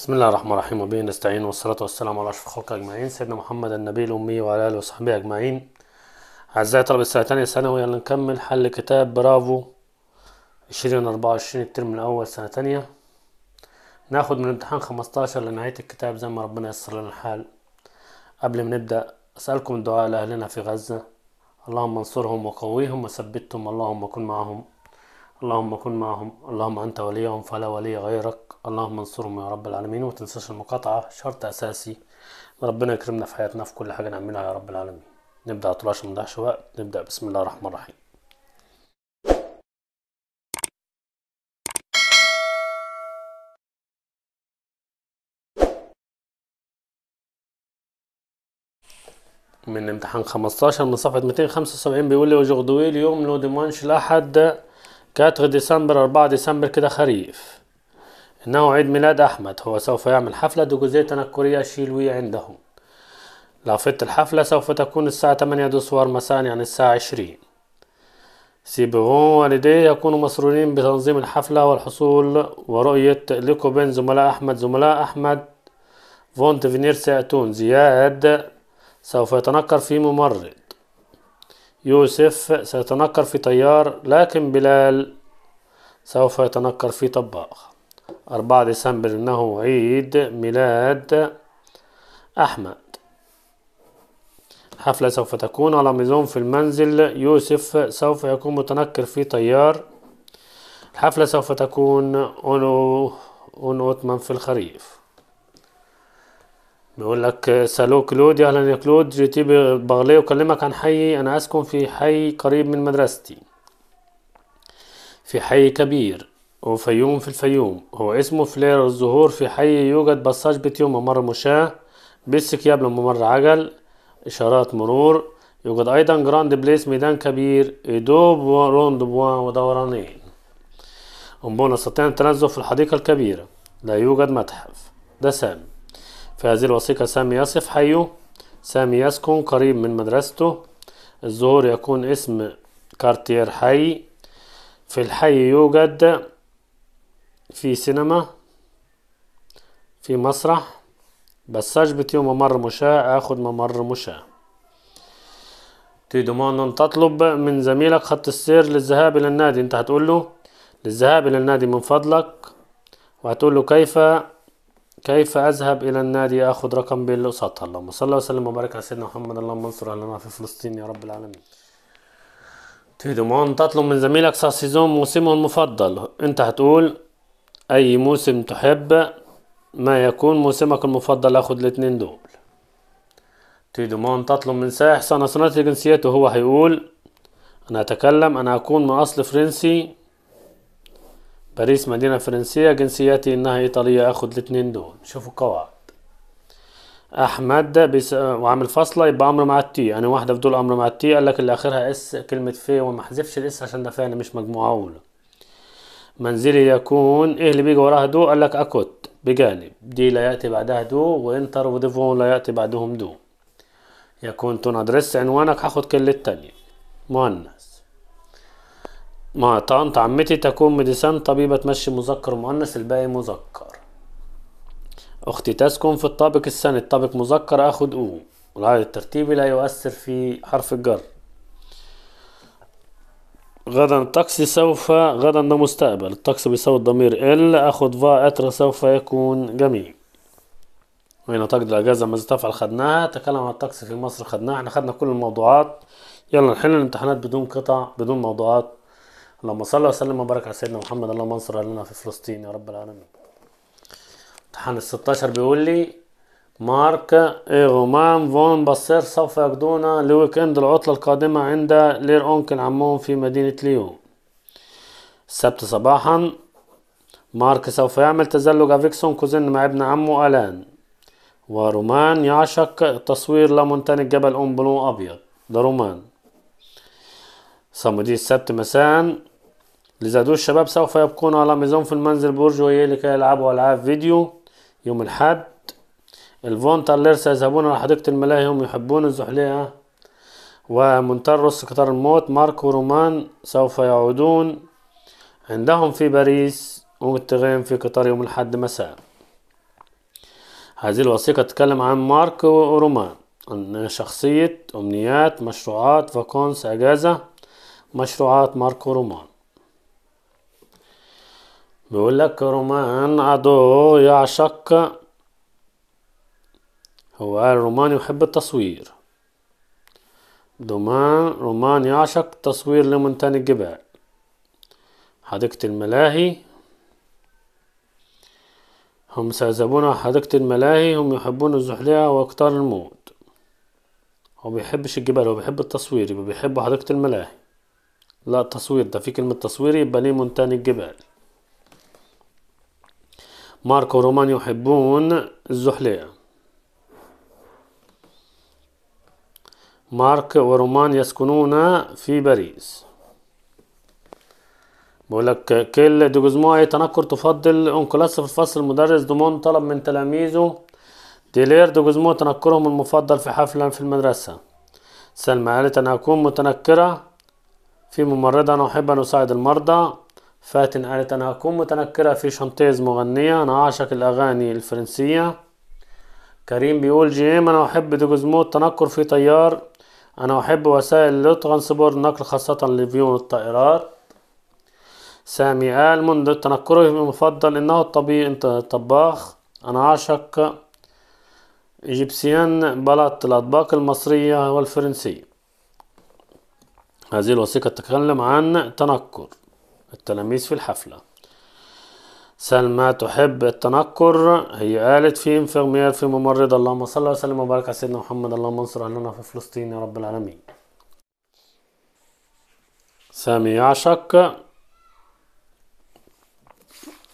بسم الله الرحمن الرحيم وبه نستعين والصلاة والسلام على أشرف الخلق أجمعين سيدنا محمد النبي الأمي وعلى آله وصحبه أجمعين أعزائي طلبة السنة الثانية ثانوي يلا نكمل حل كتاب برافو عشرين أربعة وعشرين الترم الأول سنة تانية ناخد من الامتحان خمستاشر لنهاية الكتاب زي ما ربنا يسر لنا الحال قبل ما نبدأ أسألكم الدعاء لأهلنا في غزة اللهم انصرهم وقويهم وثبتهم اللهم كن معهم اللهم كن معهم اللهم أنت وليهم فلا ولي غيرك اللهم انصرهم يا رب العالمين وتنساش المقاطعة شرط أساسي ربنا يكرمنا في حياتنا في كل حاجة نعملها يا رب العالمين نبدأ طلاش من دهش وقت نبدأ بسم الله الرحمن الرحيم من امتحان 15 من صفحة 275 بيقول لي وجغدوي اليوم لو ديمانش الأحد 4 ديسمبر 4 ديسمبر كده خريف إنه عيد ميلاد أحمد هو سوف يعمل حفلة دوجوزيه تنكرية شيلوي عندهم لافت الحفلة سوف تكون الساعة 8 دوسوار مساء يعني الساعة 20 سيبوون والديه يكونوا مسرورين بتنظيم الحفلة والحصول ورؤية لكو بين زملاء أحمد زملاء أحمد فونت فينير سيأتون زياد سوف يتنكر في ممرض يوسف سيتنكر في طيار لكن بلال سوف يتنكر في طباخ أربعة ديسمبر إنه عيد ميلاد أحمد حفلة سوف تكون على ميزون في المنزل يوسف سوف يكون متنكر في طيار الحفلة سوف تكون أونو أونو أوتمان في الخريف بيقول لك سالو كلود اهلا يا كلود جيتي بغلية اكلمك عن حي انا اسكن في حي قريب من مدرستي في حي كبير وفيوم في الفيوم هو اسمه فلير الزهور في حي يوجد بساج بتيوم ممر مشاة يابل ممر عجل إشارات مرور يوجد أيضا جراند بليس ميدان كبير ادوب وروند بوان بوا ودورانين ومبونا نستطيع التنزه في الحديقة الكبيرة لا يوجد متحف ده سامي في هذه الوثيقة سامي يصف حيه سامي يسكن قريب من مدرسته الظهور يكون اسم كارتير حي في الحي يوجد في سينما في مسرح بس أجبت يوم ممر مشاة أخد ممر مشاة تدمان أن تطلب من زميلك خط السير للذهاب إلى النادي أنت هتقول له للذهاب إلى النادي من فضلك وهتقول له كيف كيف اذهب الى النادي اخذ رقم بالوساطة اللهم صل وسلم وبارك على سيدنا محمد اللهم انصر اهلنا في فلسطين يا رب العالمين تهدمون تطلب من زميلك ساسيزون موسمه المفضل انت هتقول اي موسم تحب ما يكون موسمك المفضل اخذ الاتنين دول تهدمون تطلب من سائح سنة صناعة جنسيته هو هيقول انا اتكلم انا اكون من اصل فرنسي باريس مدينة فرنسية جنسياتي إنها إيطالية أخد الاتنين دول شوفوا القواعد أحمد بيس... وعامل فاصلة يبقى أمر مع التي أنا يعني واحدة في دول أمر مع التي قال لك اللي آخرها إس كلمة في وما حذفش الإس عشان ده فعلا مش مجموعة أولى منزلي يكون إيه اللي بيجي وراها دو قال لك أكوت بجانب دي لا يأتي بعدها دو وإنتر وديفون لا يأتي بعدهم دو يكون تون أدرس عنوانك هاخد كل التانية مؤنث ما طنط عمتي تكون ميديسان طبيبة تمشي مذكر مؤنث الباقي مذكر أختي تسكن في الطابق الثاني الطابق مذكر أخد أو والعدد الترتيبي لا يؤثر في حرف الجر غدا الطقس سوف غدا ده مستقبل الطقس بيساوي الضمير ال اخد فا اتر سوف يكون جميل وهنا تقدر الاجازه ماذا تفعل خدناها تكلم عن الطقس في مصر خدناها احنا خدنا كل الموضوعات يلا نحل الامتحانات بدون قطع بدون موضوعات اللهم صل وسلم وبارك على سيدنا محمد اللهم انصر اهلنا في فلسطين يا رب العالمين امتحان ال 16 بيقول لي مارك ايغومان فون باسير سوف يقضون لويكند العطلة القادمة عند لير أونكل عمهم في مدينة ليو السبت صباحا مارك سوف يعمل تزلج أفيكسون كوزن مع ابن عمه ألان ورومان يعشق تصوير لمونتان جبل أم أبيض ده رومان صمودي السبت مساء لزادو الشباب سوف يبقون على ميزون في المنزل بورجوية لكي يلعبوا ألعاب فيديو يوم الحد الفون تالير سيذهبون إلى حديقة الملاهي هم يحبون الزحلية ومنترس قطار الموت مارك ورومان سوف يعودون عندهم في باريس ومتغيم في قطار يوم الحد مساء هذه الوثيقة تتكلم عن مارك ورومان عن شخصية أمنيات مشروعات فاكونس أجازة مشروعات ماركو رومان بيقول لك رومان عدو يعشق هو قال رومان يحب التصوير دومان رومان يعشق تصوير لمونتان الجبال حديقة الملاهي هم سيذهبون حديقة الملاهي هم يحبون الزحلية وأقطار الموت هو بيحبش الجبال هو بيحب التصوير يبقى بيحب حديقة الملاهي لا التصوير ده في كلمة تصوير يبقى ليه مونتان الجبال ماركو رومان يحبون الزحلية مارك ورومان يسكنون في باريس بقول لك كل دي اي تنكر تفضل كلاس في الفصل المدرس دومون طلب من تلاميذه ديلير دي جزموع تنكرهم المفضل في حفلة في المدرسة سلمى قالت أنا أكون متنكرة في ممرضة أنا أحب أن أساعد المرضى فاتن قالت أنا هكون متنكرة في شانتيز مغنية أنا أعشق الأغاني الفرنسية كريم بيقول جي أنا أحب ديجوزموت تنكر في طيار أنا أحب وسائل لا تنصبر النقل خاصة لفيون الطائرات سامي قال منذ تنكره المفضل إنه الطبيب الطباخ أنا أعشق إيجيبسيان بلط الأطباق المصرية والفرنسية هذه الوثيقة تتكلم عن تنكر التلاميذ في الحفلة سلمى تحب التنكر هي قالت في انفغمير في ممرض اللهم صل وسلم وبارك على سيدنا محمد اللهم انصر اهلنا في فلسطين يا رب العالمين سامي يعشق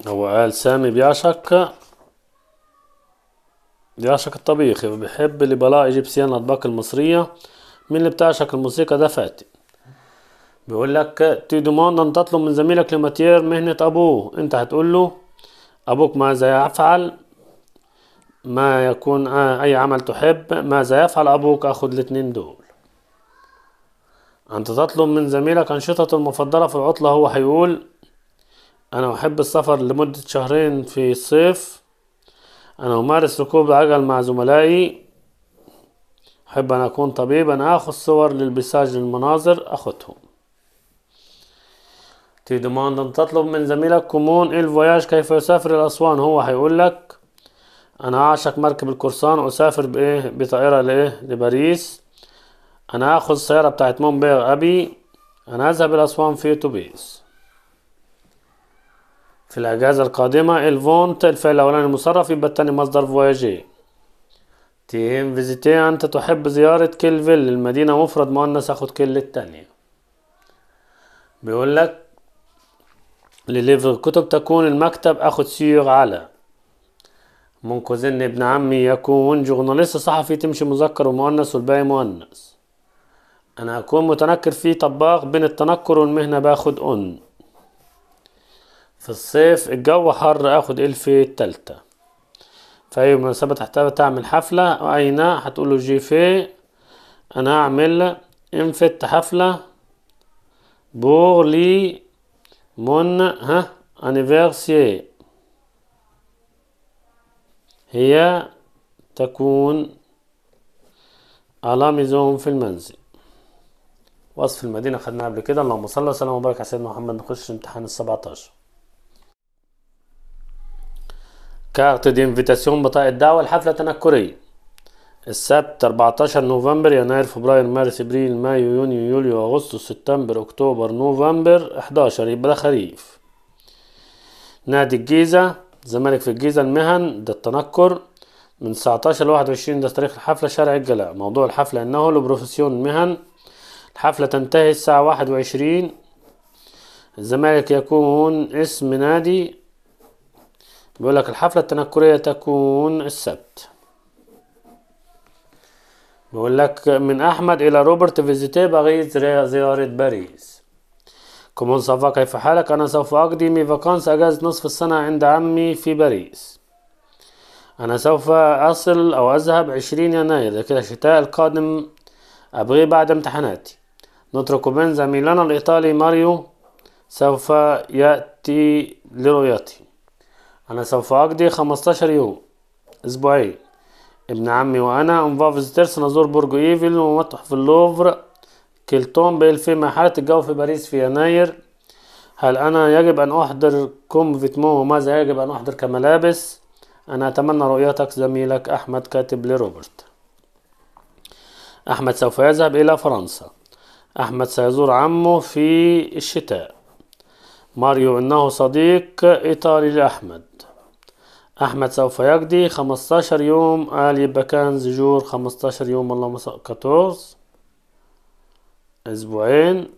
هو قال سامي بيعشق بيعشق الطبيخ بيحب اللي بلاقي جيبسيان الأطباق المصرية مين اللي بتعشق الموسيقى ده فاتي بيقول لك تي دوموند ان تطلب من زميلك لماتير مهنة ابوه انت هتقول له ابوك ماذا يفعل ما يكون آه، اي عمل تحب ماذا يفعل ابوك اخد الاتنين دول انت تطلب من زميلك انشطته المفضلة في العطلة هو هيقول انا احب السفر لمدة شهرين في الصيف انا امارس ركوب العجل مع زملائي احب ان اكون طبيبا اخذ صور للبساج للمناظر اخدهم تي دوماند أن تطلب من زميلك كومون الفواياج كيف يسافر إلى أسوان هو هيقول لك أنا أعشق مركب القرصان أسافر بإيه بطائرة لإيه لباريس أنا اخذ السيارة بتاعت مومبير أبي أنا أذهب إلى أسوان في أتوبيس في الأجازة القادمة الفونت الفعل الأولاني المصرف يبقى التاني مصدر فواياجي تيم فيزيتي أنت تحب زيارة كيلفيل المدينة مفرد مؤنث أخد كل التانية بيقول لك لليفر كتب تكون المكتب أخذ سيغ على من زن ابن عمي يكون جورناليست صحفي تمشي مذكر ومؤنث والباقي مؤنث أنا أكون متنكر فيه طباخ بين التنكر والمهنة باخد أن في الصيف الجو حر اخد الفي التالتة في اي مناسبة تحتاج تعمل حفلة اين هتقول له جي في انا هعمل انفت حفلة بور لي Mon ها anniversaire هي تكون على ميزون في المنزل وصف المدينة خدناها قبل كده اللهم صل وسلم وبارك على سيدنا محمد نخش امتحان 17 كارت دي انفيتاسيون بطاقة دعوة الحفلة التنكرية السبت 14 نوفمبر يناير فبراير مارس ابريل مايو يونيو يوليو اغسطس سبتمبر اكتوبر نوفمبر 11 يبقى ده خريف نادي الجيزة زمالك في الجيزة المهن ده التنكر من 19 ل 21 ده تاريخ الحفلة شارع الجلاء موضوع الحفلة انه لبروفيسيون المهن الحفلة تنتهي الساعة 21 الزمالك يكون اسم نادي بيقولك الحفلة التنكرية تكون السبت بقول لك من أحمد إلى روبرت فيزيتي بغيت زيارة باريس كومون صفا كيف حالك أنا سوف أقضي مي فاكانس أجازة نصف السنة عند عمي في باريس أنا سوف أصل أو أذهب عشرين يناير كده الشتاء القادم أبغي بعد امتحاناتي نترك بين زميلنا الإيطالي ماريو سوف يأتي لرؤيتي أنا سوف أقضي خمستاشر يوم أسبوعين ابن عمي وأنا أنفا فيزيترس نزور برج إيفل ومتحف اللوفر كيلتون بيل في حالة الجو في باريس في يناير هل أنا يجب أن أحضر كوم فيتمو وماذا يجب أن أحضر كملابس أنا أتمنى رؤيتك زميلك أحمد كاتب لروبرت أحمد سوف يذهب إلى فرنسا أحمد سيزور عمه في الشتاء ماريو إنه صديق إيطالي لأحمد أحمد سوف يقضي 15 يوم قال يبقى كان زجور 15 يوم والله مساء 14 أسبوعين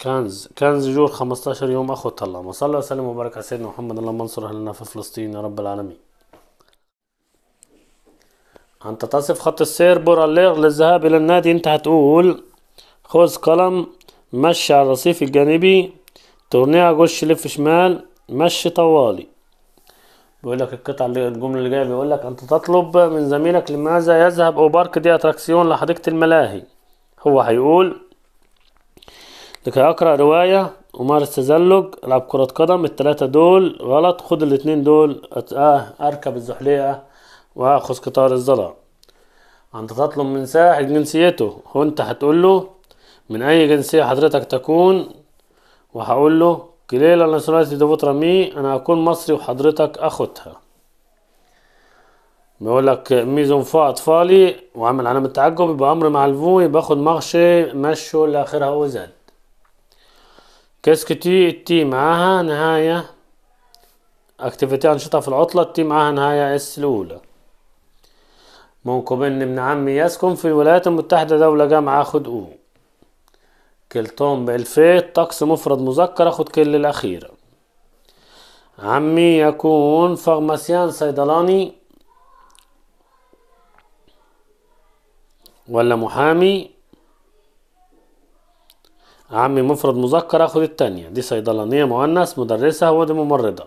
كنز كنز جور 15 يوم أخوة الله وصلى وسلم وبارك على سيدنا محمد اللهم انصر أهلنا في فلسطين يا رب العالمين أنت تصف خط السير بوراليغ للذهاب إلى النادي أنت هتقول خذ قلم مشي على الرصيف الجانبي تورنيه اخش لف شمال مشي طوالي بيقول لك القطعة اللي الجملة اللي جاية بيقول لك أنت تطلب من زميلك لماذا يذهب أوبارك دي أتراكسيون لحديقة الملاهي هو هيقول لكي أقرأ رواية أمارس تزلج ألعب كرة قدم التلاتة دول غلط خد الاتنين دول أه أركب الزحليقة وأخذ قطار الزرع أنت تطلب من ساحل جنسيته هو أنت هتقول له من أي جنسية حضرتك تكون وهقول له كليلة الناسيوناليتي دي فوتر مي انا هكون مصري وحضرتك اخوتها بيقول لك ميزون فا اطفالي وعمل علامة تعجب يبقى امر معلفوي باخد مغشي مشو لاخرها او زد كاسكتي التي معاها نهاية اكتيفيتي انشطة في العطلة التي معاها نهاية اس الاولى ممكن من ابن عمي يسكن في الولايات المتحدة دولة جامعة خد او كلتهم بألفات طقس مفرد مذكر أخد كل الأخيرة عمي يكون فارماسيان صيدلاني ولا محامي عمي مفرد مذكر أخد التانية دي صيدلانية مؤنث مدرسة ودي ممرضة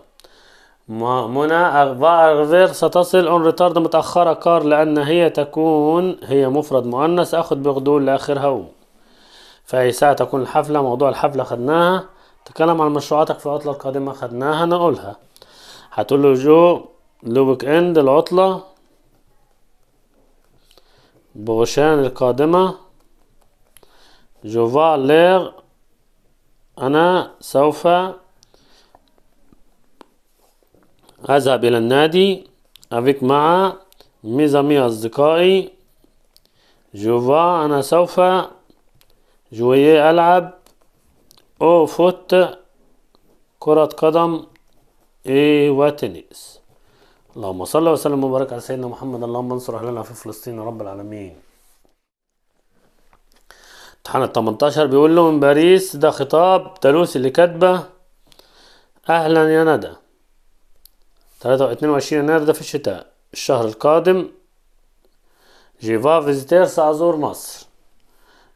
منى أغفير ستصل أون ريتارد متأخرة كار لأن هي تكون هي مفرد مؤنث أخد بغدول لآخرها هو اي ساعة تكون الحفلة موضوع الحفلة خدناها تكلم عن مشروعاتك في العطلة القادمة خدناها نقولها هتقول له جو لوك اند العطلة بوشان القادمة جو فالير أنا سوف أذهب إلى النادي أفيك مع ميزامي أصدقائي جوفا أنا سوف جويه ألعب أو فوت كرة قدم إيه وتنس اللهم صل وسلم وبارك على سيدنا محمد اللهم انصر أهلنا في فلسطين يا رب العالمين امتحان ال 18 بيقول له من باريس ده خطاب تلوس اللي كاتبه أهلا يا ندى 22 يناير ده في الشتاء الشهر القادم جيفا فيزيتير سأزور مصر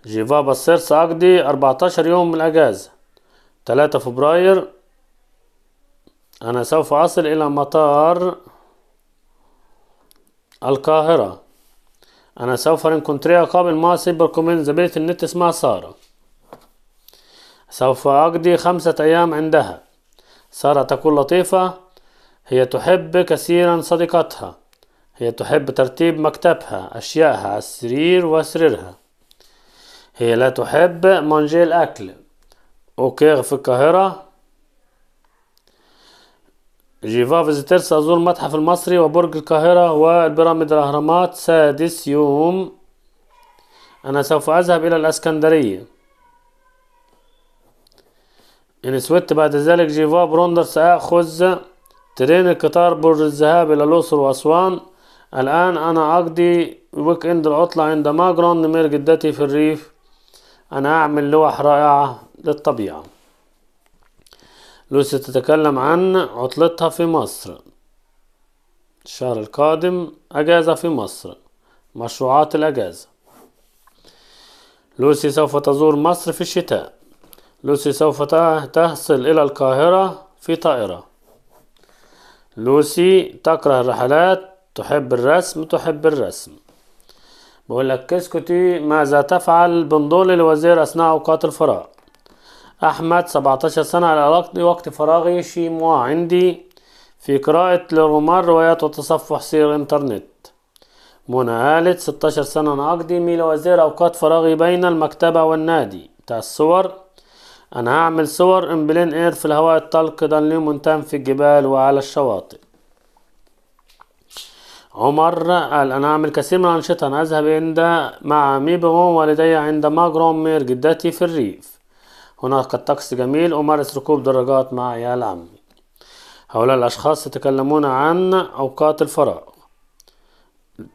جيفا بسير سأقضي أربعتاشر يوم من الأجازة 3 فبراير أنا سوف أصل إلى مطار القاهرة أنا سوف أنكونتري قابل ماسي بركومين زميلة النت اسمها سارة سوف أقضي خمسة أيام عندها سارة تكون لطيفة هي تحب كثيرا صديقتها هي تحب ترتيب مكتبها أشيائها السرير وسريرها هي لا تحب مانجي الأكل أوكيغ في القاهرة جيفا فيزيتر سأزور المتحف المصري وبرج القاهرة والبيراميد الأهرامات سادس يوم أنا سوف أذهب إلى الأسكندرية إن سويت بعد ذلك جيفا بروندر سأخذ ترين القطار برج الذهاب إلى الأقصر وأسوان الآن أنا أقضي ويك إند العطلة عند ماجرون نمير جدتي في الريف أنا أعمل لوح رائعة للطبيعة لوسي تتكلم عن عطلتها في مصر الشهر القادم أجازة في مصر مشروعات الأجازة لوسي سوف تزور مصر في الشتاء لوسي سوف تصل إلى القاهرة في طائرة لوسي تكره الرحلات تحب الرسم تحب الرسم بقول لك كسكتي ماذا تفعل بنضول الوزير أثناء أوقات الفراغ أحمد 17 سنة على وقت فراغي شي مو عندي في قراءة لرومان روايات وتصفح سير إنترنت منى قالت 16 سنة أنا أقضي ميل وزير أوقات فراغي بين المكتبة والنادي بتاع الصور أنا هعمل صور إمبلين إير في الهواء الطلق ده ليه في الجبال وعلى الشواطئ عمر قال أنا أعمل كثير من الأنشطة أنا أذهب عند مع ميبغون والدي عند ماجرون مير جدتي في الريف هناك الطقس جميل أمارس ركوب دراجات مع عيال عمي هؤلاء الأشخاص يتكلمون عن أوقات الفراغ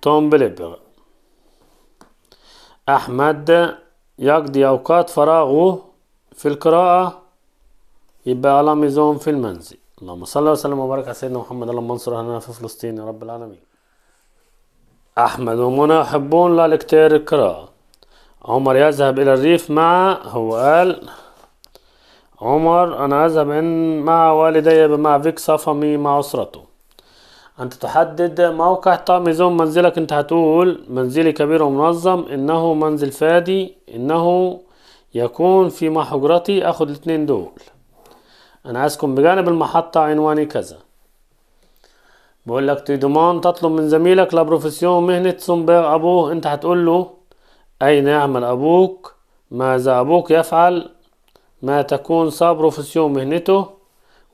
توم بليبغ أحمد يقضي أوقات فراغه في القراءة يبقى على ميزون في المنزل اللهم صل وسلم وبارك على سيدنا محمد اللهم انصر أهلنا في فلسطين يا رب العالمين أحمد ومنى يحبون لالكتير القراءة عمر يذهب إلى الريف مع هو قال عمر أنا أذهب مع والدي مع فيك صفمي مع أسرته أنت تحدد موقع زوم منزلك أنت هتقول منزلي كبير ومنظم إنه منزل فادي إنه يكون في محجرتي أخد الاتنين دول أنا عايزكم بجانب المحطة عنواني كذا بقول لك دومان تطلب من زميلك لبروفيسيون مهنة سومبير أبوه أنت هتقول له أين نعم، يعمل أبوك ماذا أبوك يفعل ما تكون سا بروفيسيون مهنته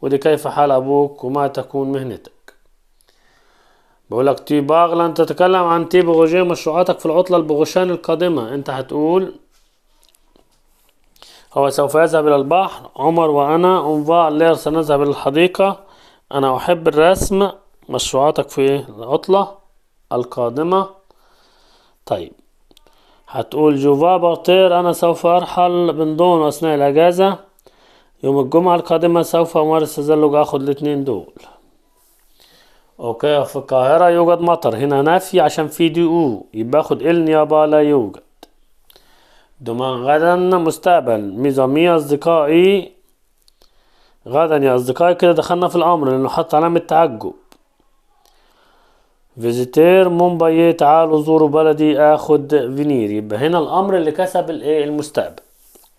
كيف حال أبوك وما تكون مهنتك بقول لك تي باغ لن تتكلم عن تي بوغوجي مشروعاتك في العطلة البوغوشان القادمة أنت هتقول هو سوف يذهب إلى البحر عمر وأنا أنفع لير سنذهب إلى الحديقة أنا أحب الرسم مشروعاتك في العطلة القادمة طيب هتقول جوفا بارتير أنا سوف أرحل من دون أثناء الأجازة يوم الجمعة القادمة سوف أمارس تزلج أخد الاتنين دول أوكي في القاهرة يوجد مطر هنا نفي عشان في دي أو يبقى أخد إل يابا لا يوجد دومان غدا مستقبل ميزامي أصدقائي غدا يا أصدقائي كده دخلنا في الأمر لأنه حط علامة تعجب فيزيتير مومباي تعالوا زوروا بلدي اخد فينير يبقى هنا الامر اللي كسب الايه المستقبل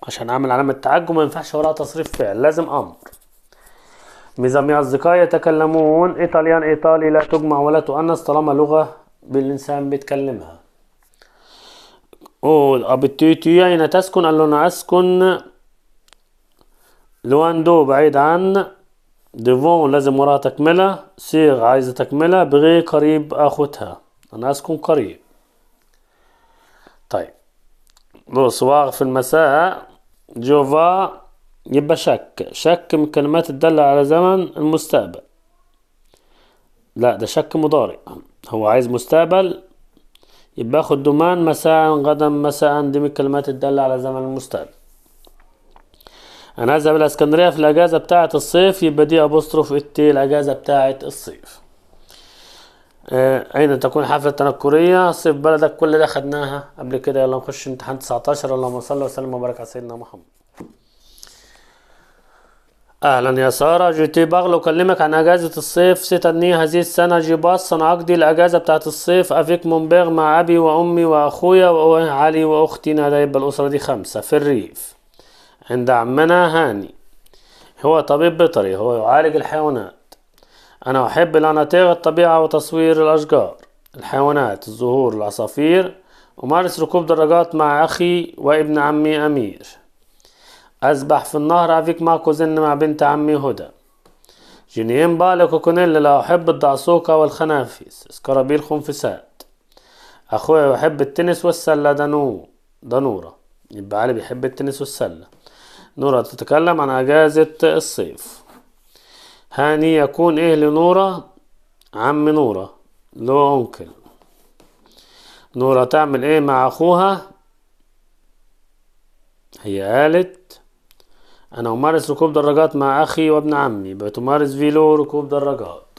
عشان اعمل علامه تعجب ما ينفعش وراها تصريف فعل لازم امر ميزامي اصدقائي يتكلمون ايطاليان ايطالي لا تجمع ولا تؤنث طالما لغه بالانسان بيتكلمها او ابتيتي اين تسكن الا اسكن لواندو بعيد عن ديفون لازم وراها تكملة سيغ عايزة تكملة بغي قريب اخوتها انا اسكن قريب طيب بونسوار في المساء جوفا يبقى شك شك من كلمات الدالة على زمن المستقبل لا ده شك مضارع هو عايز مستقبل يبقى اخد دومان مساء غدا مساء دي من الكلمات الدالة على زمن المستقبل انا عايز اقابل اسكندريه في الاجازه بتاعه الصيف يبقى دي ابوستروف التي الاجازه بتاعه الصيف آه، اين تكون حفله تنكريه صيف بلدك كل ده خدناها قبل كده يلا نخش امتحان 19 اللهم صل وسلم وبارك على سيدنا محمد اهلا يا ساره جيتي باغل اكلمك عن اجازه الصيف ستني هذه السنه جي انا عقدي الاجازه بتاعه الصيف افيك مونبيغ مع ابي وامي واخويا وعلي واختي نادي يبقى الاسره دي خمسه في الريف عند عمنا هاني هو طبيب بيطري هو يعالج الحيوانات أنا أحب الأناتيغ الطبيعة وتصوير الأشجار الحيوانات الزهور العصافير أمارس ركوب دراجات مع أخي وابن عمي أمير أسبح في النهر أفيك مع كوزن مع بنت عمي هدى جنين بالك كوكونيل لا أحب الدعسوكة والخنافس سكرابيل خنفسات أخويا يحب التنس والسلة دانو دانورة يبقى علي بيحب التنس والسلة نورة تتكلم عن أجازة الصيف هاني يكون إيه لنورة عم نورة لو أنكل نورة تعمل إيه مع أخوها هي قالت أنا أمارس ركوب دراجات مع أخي وابن عمي بتمارس فيلو ركوب دراجات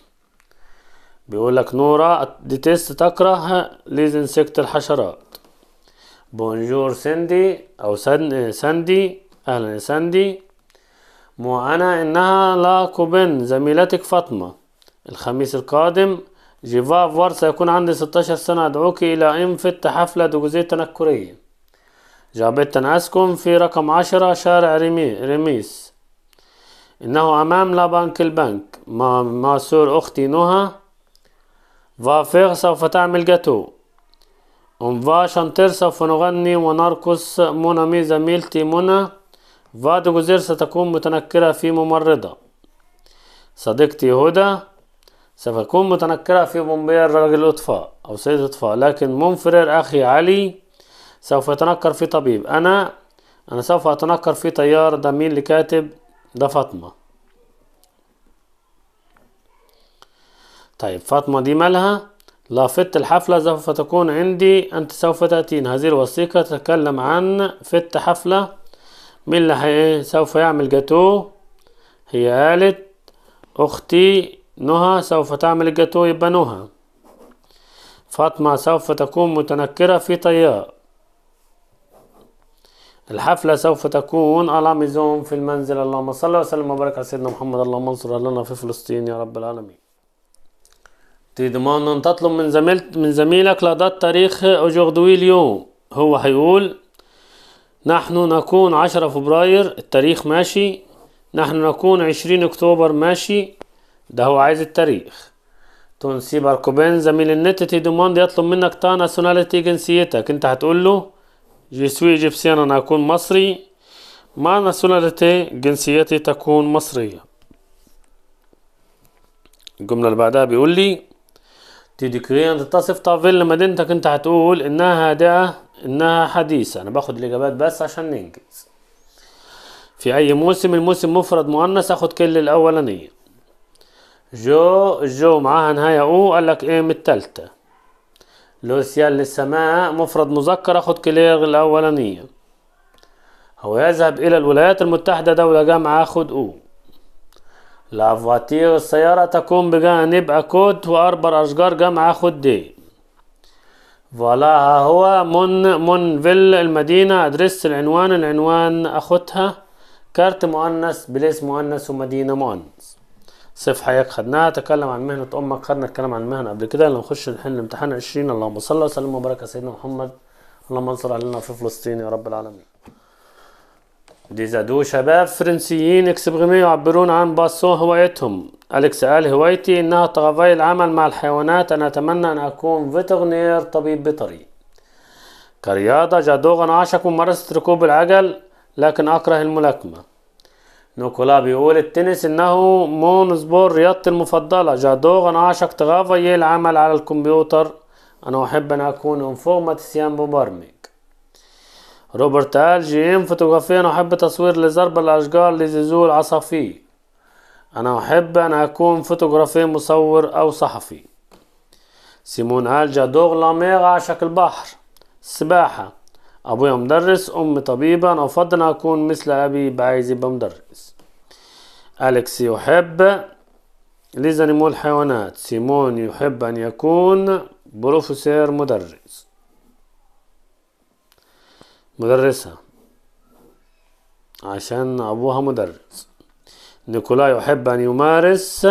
بيقول لك نورة تيست تكره ليز انسكت الحشرات بونجور سندي أو سندي أهلا يا ساندي معانا إنها لا كوبين زميلتك فاطمة الخميس القادم جيفاف وار سيكون عندي 16 سنة أدعوك إلى إنفت حفلة دوجوزية تنكرية جابت تنعسكم في رقم عشرة شارع ريمي ريميس إنه أمام لا بانك البنك ما ماسور أختي نهى فافيغ سوف تعمل جاتو فا شانتير سوف نغني ونرقص مونامي مي زميلتي منى بعد جزير ستكون متنكرة في ممرضة صديقتي هدى ستكون متنكرة في بومبير رجل إطفاء أو سيد إطفاء لكن منفرر أخي علي سوف يتنكر في طبيب أنا أنا سوف أتنكر في طيار ده مين اللي كاتب ده فاطمة طيب فاطمة دي مالها لافت الحفلة سوف تكون عندي أنت سوف تأتين هذه الوثيقة تتكلم عن فت حفلة مين اللي هي سوف يعمل جاتو هي قالت أختي نهى سوف تعمل الجاتو يبقى نهى فاطمة سوف تكون متنكرة في طيار الحفلة سوف تكون ألاميزون في المنزل اللهم صل وسلم وبارك على سيدنا محمد اللهم انصر أهلنا في فلسطين يا رب العالمين تضمن أن تطلب من زميلك لدى التاريخ اجوردوي اليوم هو هيقول نحن نكون عشرة فبراير التاريخ ماشي نحن نكون عشرين اكتوبر ماشي ده هو عايز التاريخ تونسي باركوبين زميل النت تي دوموند يطلب منك تا ناسيوناليتي جنسيتك انت هتقول له جيسوي ايجيبسيان انا هكون مصري ما ناسيوناليتي جنسيتي تكون مصرية الجملة اللي بعدها بيقول لي دي ان تتصف طافيل مدينتك انت هتقول انها هادئة انها حديثة انا باخد الاجابات بس عشان ننجز في اي موسم الموسم مفرد مؤنث اخد كل الاولانية جو جو معاها نهاية او قال لك ايه من التالتة لوسيال للسماء مفرد مذكر اخد كلير الاولانية هو يذهب الى الولايات المتحدة دولة جامعة اخد او لافواتير السيارة تكون بجانب أكود وأربع أشجار جامعة أخد دي فوالا ها هو من من فيل المدينة ادرس العنوان العنوان اخدها كارت مؤنث بليس مؤنث ومدينة مؤنث صف حياك خدناها تكلم عن مهنة امك خدنا الكلام عن المهنة قبل كده لو نخش نحل الامتحان عشرين اللهم صل وسلم وبارك على سيدنا محمد اللهم انصر علينا في فلسطين يا رب العالمين دي زادو شباب فرنسيين اكسبغمي يعبرون عن باسون هوايتهم أليكس قال هوايتي إنها تغذية العمل مع الحيوانات أنا أتمنى أن أكون فيتغنير طبيب بيطري كرياضة جادوغن عشق ممارسة ركوب العجل لكن أكره الملاكمة نوكولا بيقول التنس إنه مون سبور رياضتي المفضلة جادوغن عشق تغافي العمل على الكمبيوتر أنا أحب أن أكون انفورماتيسيان مبرمج روبرت جي ام فوتوغرافيا أنا أحب تصوير لزرب الأشجار لزلزول عصافي أنا أحب أن أكون فوتوغرافي مصور أو صحفي سيمون قال جادوغ لامير عشق البحر السباحة أبويا مدرس أمي طبيبة أنا أفضل أن أكون مثل أبي بعايز يبقى مدرس أليكس يحب لزنمو الحيوانات سيمون يحب أن يكون بروفيسور مدرس مدرسها عشان أبوها مدرس نيكولا يحب أن يمارس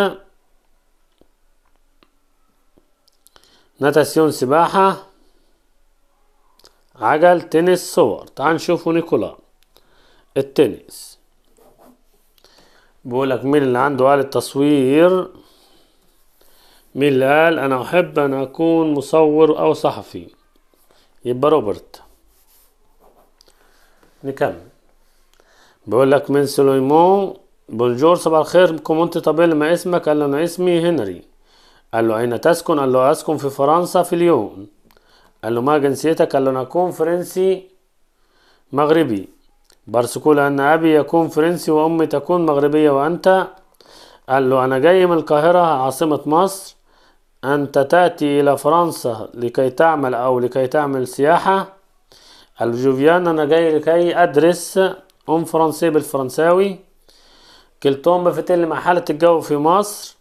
ناتاسيون سباحة عجل تنس صور تعال نشوفوا نيكولا التنس بيقولك مين اللي عنده آلة تصوير مين اللي قال أنا أحب أن أكون مصور أو صحفي يبقى روبرت نكمل بقول لك من سليمون بونجور صباح الخير كومنت طبيل ما اسمك قال له انا اسمي هنري قال له اين تسكن قال له اسكن في فرنسا في ليون قال له ما جنسيتك قال له انا اكون فرنسي مغربي برسكول ان ابي يكون فرنسي وامي تكون مغربيه وانت قال له انا جاي من القاهره عاصمه مصر انت تاتي الى فرنسا لكي تعمل او لكي تعمل سياحه الجوفيان انا جاي لكي ادرس اون فرونسي بالفرنساوي كلتوم بفتل مع حالة الجو في مصر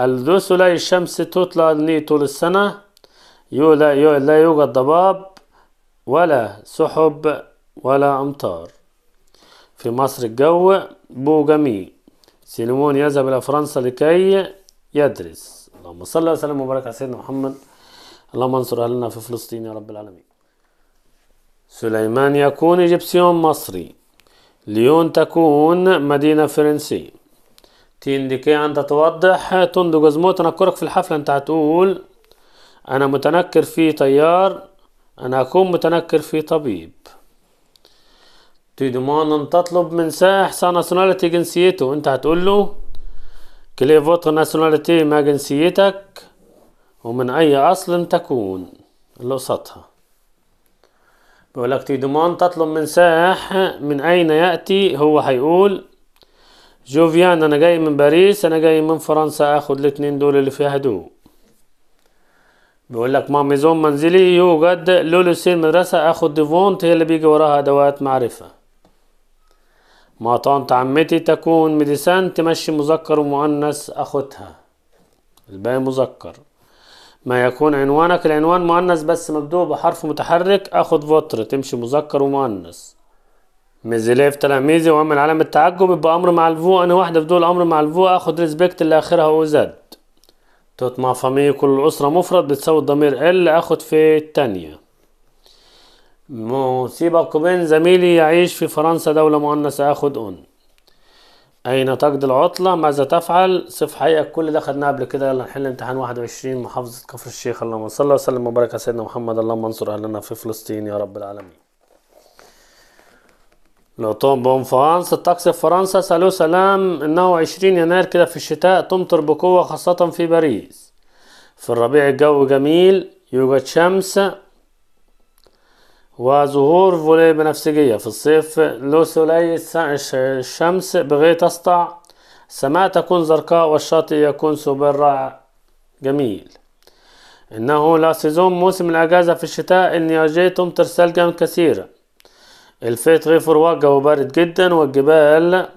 ذو سلاي الشمس تطلع لي طول السنة يو لا, لا يوجد ضباب ولا سحب ولا أمطار في مصر الجو بو جميل سليمون يذهب إلى فرنسا لكي يدرس اللهم صل وسلم وبارك على سيدنا محمد اللهم انصر أهلنا في فلسطين يا رب العالمين سليمان يكون إيجيبسيون مصري ليون تكون مدينة فرنسية تينديكي أنت توضح تندو جزمو تنكرك في الحفلة أنت هتقول أنا متنكر في طيار أنا أكون متنكر في طبيب تيدمان أن تطلب من سائح سا ناسيوناليتي جنسيته أنت هتقول له كلي فوتر ناسيوناليتي ما جنسيتك ومن أي أصل تكون اللي قصتها بيقول لك تيدومان تطلب من سائح من أين يأتي هو هيقول جوفيان أنا جاي من باريس أنا جاي من فرنسا آخد الاتنين دول اللي فيها هدوء بيقول لك ماميزون منزلي يوجد لولوسي المدرسة آخد ديفونت هي اللي بيجي وراها أدوات معرفة ما طنط عمتي تكون ميديسان تمشي مذكر ومؤنث أخدها الباقي مذكر ما يكون عنوانك العنوان مؤنث بس مبدوء بحرف متحرك اخد فطر تمشي مذكر ومؤنث مزيليف تلاميذي وعمل علامة تعجب يبقى امر مع الفو انا واحدة في دول امر مع الفو اخد ريسبكت اللي اخرها هو زد توت مع فامي كل الاسرة مفرد بتساوي الضمير ال اخد في التانية مصيبة كوبين زميلي يعيش في فرنسا دولة مؤنثة اخد اون أين تقضي العطلة؟ ماذا تفعل؟ صف حقيقة كل ده خدناه قبل كده يلا نحل امتحان 21 محافظة كفر الشيخ اللهم صل وسلم وبارك على سيدنا محمد اللهم انصر أهلنا في فلسطين يا رب العالمين. لو بون فرنسا الطقس في فرنسا سألوه سلام إنه 20 يناير كده في الشتاء تمطر بقوة خاصة في باريس. في الربيع الجو جميل يوجد شمس وظهور فولي بنفسجية في الصيف لو سلي الشمس بغي تسطع السماء تكون زرقاء والشاطئ يكون سوبر جميل إنه لا سيزون موسم الأجازة في الشتاء إن تمطر ثلجا كثيرا كثيرة الفيت غيفر وجه بارد جدا والجبال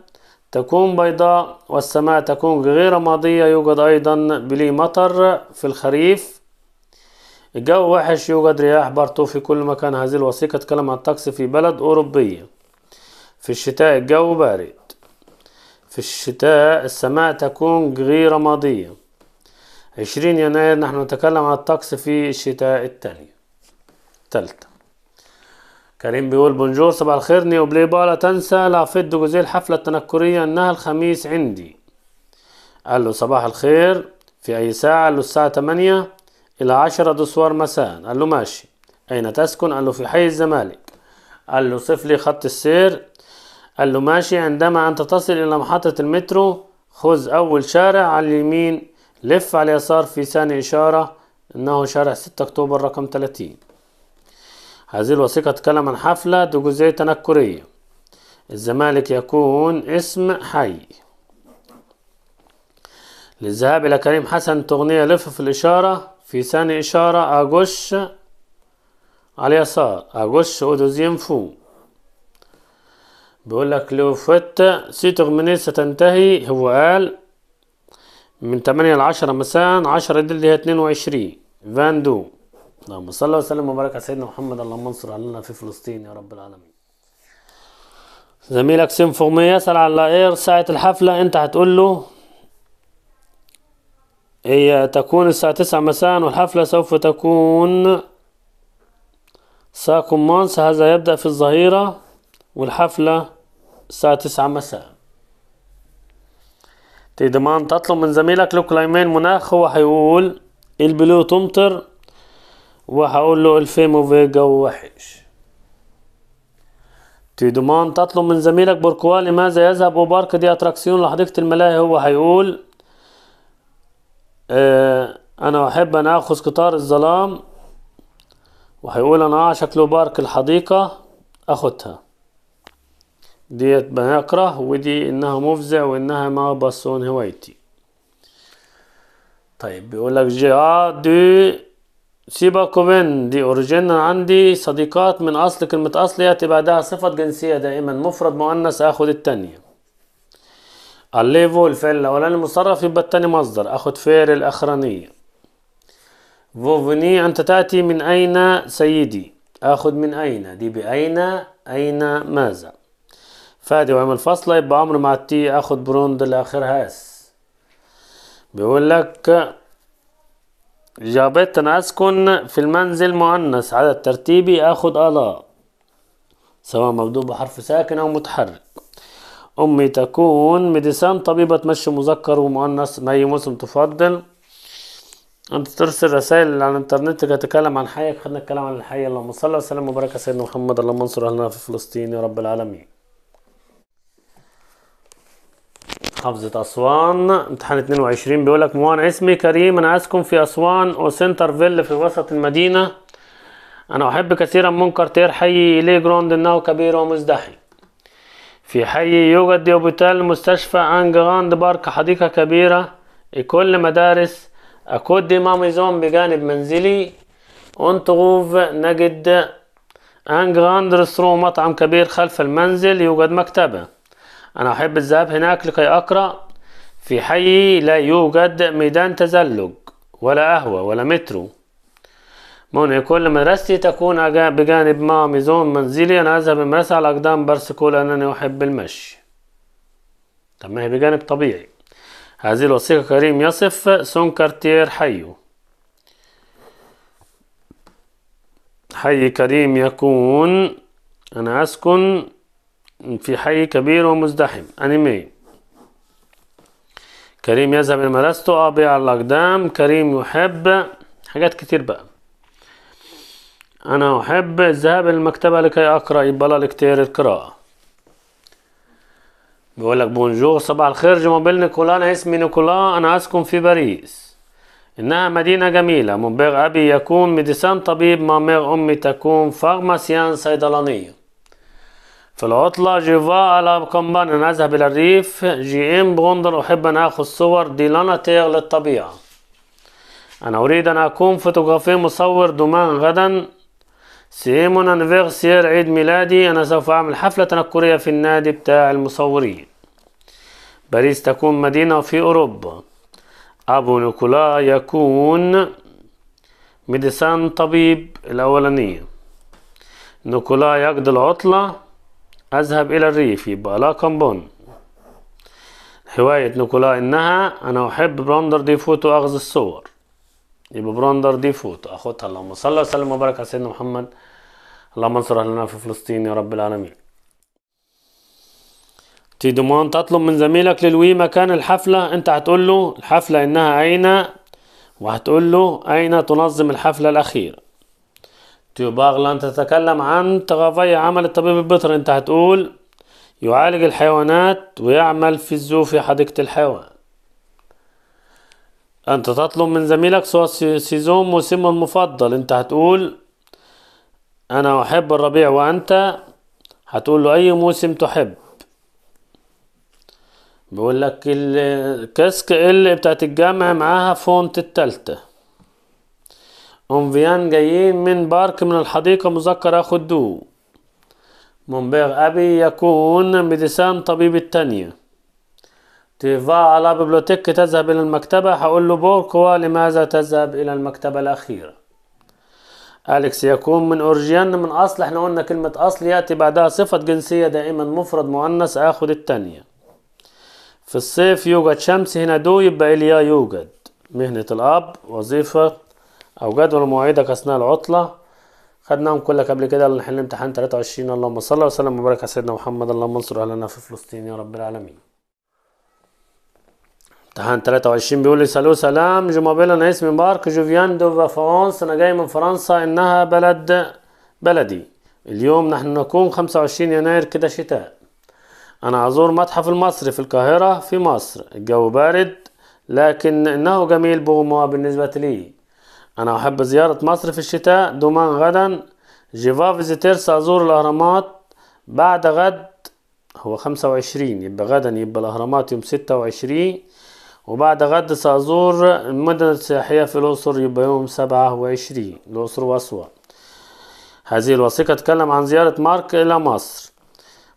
تكون بيضاء والسماء تكون غير ماضية يوجد أيضا بلي مطر في الخريف الجو وحش يوجد رياح برتو في كل مكان هذه الوثيقة تتكلم عن الطقس في بلد أوروبية في الشتاء الجو بارد في الشتاء السماء تكون غير رمادية عشرين يناير نحن نتكلم عن الطقس في الشتاء الثانية الثالثة كريم بيقول بونجور صباح الخير نيو بليبا لا تنسى لافيت جوزيه الحفلة التنكرية انها الخميس عندي قال له صباح الخير في اي ساعة قال له الساعة تمانية إلى عشرة دسوار مساء قال له ماشي أين تسكن قال له في حي الزمالك قال له صف لي خط السير قال له ماشي عندما أنت تصل إلى محطة المترو خذ أول شارع على اليمين لف على اليسار في ثاني إشارة إنه شارع 6 أكتوبر رقم 30 هذه الوثيقة تتكلم عن حفلة بجزئية تنكرية الزمالك يكون اسم حي للذهاب إلى كريم حسن تغنية لف في الإشارة في ثاني إشارة أغش على اليسار أغش ودوزيام فو بيقول لك لو فت سيتو ستنتهي هو قال من 8 ل 10 مساء 10 دي اللي هي 22 فان دو اللهم صل وسلم وبارك على سيدنا محمد اللهم انصر علينا في فلسطين يا رب العالمين زميلك سيم فوغمية يسأل على الاير ساعة الحفلة انت هتقول له هي تكون الساعة تسعة مساء والحفلة سوف تكون ساكم مانس هذا يبدأ في الظهيرة والحفلة الساعة تسعة مساء تيدمان تطلب من زميلك لوكلايمين مناخ هو هيقول البلو تمطر وهقول له الفيمو في جو وحش تيدمان تطلب من زميلك بركوا لماذا يذهب وبارك دي اتراكسيون لحديقة الملاهي هو هيقول آه، انا احب ان اخذ قطار الظلام وهيقول انا اه شكله بارك الحديقة اخدها ديت بنكره ودي انها مفزع وانها ما بصون هوايتي طيب بيقول لك جي اه دي كوبين دي أوريجين عندي صديقات من اصل كلمة اصل ياتي بعدها صفة جنسية دائما مفرد مؤنث اخد التانية الليفو الفعل الاولاني مصرف يبقى التاني مصدر اخد فعل الاخرانية فوفني انت تاتي من اين سيدي اخد من اين دي باين اين ماذا فادي وعمل فصلة يبقى عمرو مع التي اخد بروند الاخر هاس بيقول لك جابت انا اسكن في المنزل مؤنث على الترتيبي اخد الا سواء مبدوء بحرف ساكن او متحرك أمي تكون ميديسان طبيبة تمشي مذكر ومؤنث ما هي مسلم تفضل أنت ترسل رسائل على الإنترنت تتكلم عن حيك خلينا نتكلم عن الحي اللهم صل وسلم وبارك على سيدنا محمد اللهم انصر أهلنا في فلسطين يا رب العالمين حافظة أسوان امتحان 22 بيقول لك موان اسمي كريم أنا أسكن في أسوان وسنتر فيل في وسط المدينة أنا أحب كثيرا منكر تير حي ليه جروند إنه كبير ومزدحم في حي يوجد ديوبيتال مستشفى أن جراند بارك حديقة كبيرة لكل مدارس أكود دي ماميزون بجانب منزلي أون تغوف نجد أن جراند رسترو مطعم كبير خلف المنزل يوجد مكتبة أنا أحب الذهاب هناك لكي أقرأ في حي لا يوجد ميدان تزلج ولا قهوة ولا مترو مون كل مدرستي تكون بجانب ما زون منزلي أنا أذهب المدرسة على أقدام كول أنني أحب المشي طب ما هي بجانب طبيعي هذه الوثيقة كريم يصف سون كارتير حيه حي كريم يكون أنا أسكن في حي كبير ومزدحم انمي كريم يذهب إلى مدرسته أبيع الأقدام كريم يحب حاجات كتير بقى أنا أحب الذهاب إلى المكتبة لكي أقرأ يبقى لها الكتير القراءة بيقول لك بونجور صباح الخير جموبيل نيكولا أنا اسمي نيكولا أنا أسكن في باريس إنها مدينة جميلة من بير أبي يكون ميديسان طبيب مامير أمي تكون فارماسيان صيدلانية في العطلة جيفا على كمبان أنا أذهب إلى الريف جي إم بوندر أحب أن آخذ صور دي لاناتير للطبيعة أنا أريد أن أكون فوتوغرافي مصور دومان غدا سيمون انفيرسير عيد ميلادي أنا سوف أعمل حفلة تنكرية في النادي بتاع المصورين باريس تكون مدينة في أوروبا أبو نيكولا يكون ميديسان طبيب الأولانية نيكولا يقضي العطلة أذهب إلى الريف يبقى لا كامبون هواية نيكولا إنها أنا أحب براندر دي فوتو أخذ الصور يبقى براندر فوت اخدها اللهم صل وسلم وبارك على سيدنا محمد اللهم انصر اهلنا في فلسطين يا رب العالمين تي دومان تطلب من زميلك للوي مكان الحفلة انت هتقول له الحفلة انها اين وهتقول له اين تنظم الحفلة الاخيرة تي باغلا تتكلم عن تغافي عمل الطبيب البيطري انت هتقول يعالج الحيوانات ويعمل في الزو في حديقة الحيوان انت تطلب من زميلك سيزون موسمه المفضل انت هتقول انا احب الربيع وانت هتقول له اي موسم تحب بيقول لك الكسك ال بتاعت الجامع معاها فونت التالتة أونفيان جايين من بارك من الحديقة مذكر أخد دو منبغ أبي يكون بدسام طبيب التانية تيفا على بيبلوتيك تذهب إلى المكتبة هقول له بوركوا لماذا تذهب إلى المكتبة الأخيرة أليكس يكون من أورجيان من أصل احنا قلنا كلمة أصل يأتي بعدها صفة جنسية دائما مفرد مؤنث آخد التانية في الصيف يوجد شمس هنا دو يبقى إليا يوجد مهنة الأب وظيفة أو جدول مواعيدك أثناء العطلة خدناهم كلك قبل كده اللي امتحان 23 اللهم صل وسلم وبارك على سيدنا محمد اللهم انصر أهلنا في فلسطين يا رب العالمين تهان 23 بيقول سالو سلام جومابيل انا اسمي مبارك دو فرانس انا جاي من فرنسا انها بلد بلدي اليوم نحن نكون 25 يناير كده شتاء انا ازور متحف المصري في القاهرة في مصر الجو بارد لكن انه جميل بوما بالنسبة لي انا احب زيارة مصر في الشتاء دومان غدا جيفا فيزيتير سازور الاهرامات بعد غد هو 25 يبقى غدا يبقى الاهرامات يوم 26 وبعد غد سأزور المدن السياحية في الأقصر يبقى يوم سبعة وعشرين الأقصر وأسوان هذه الوثيقة تتكلم عن زيارة مارك إلى مصر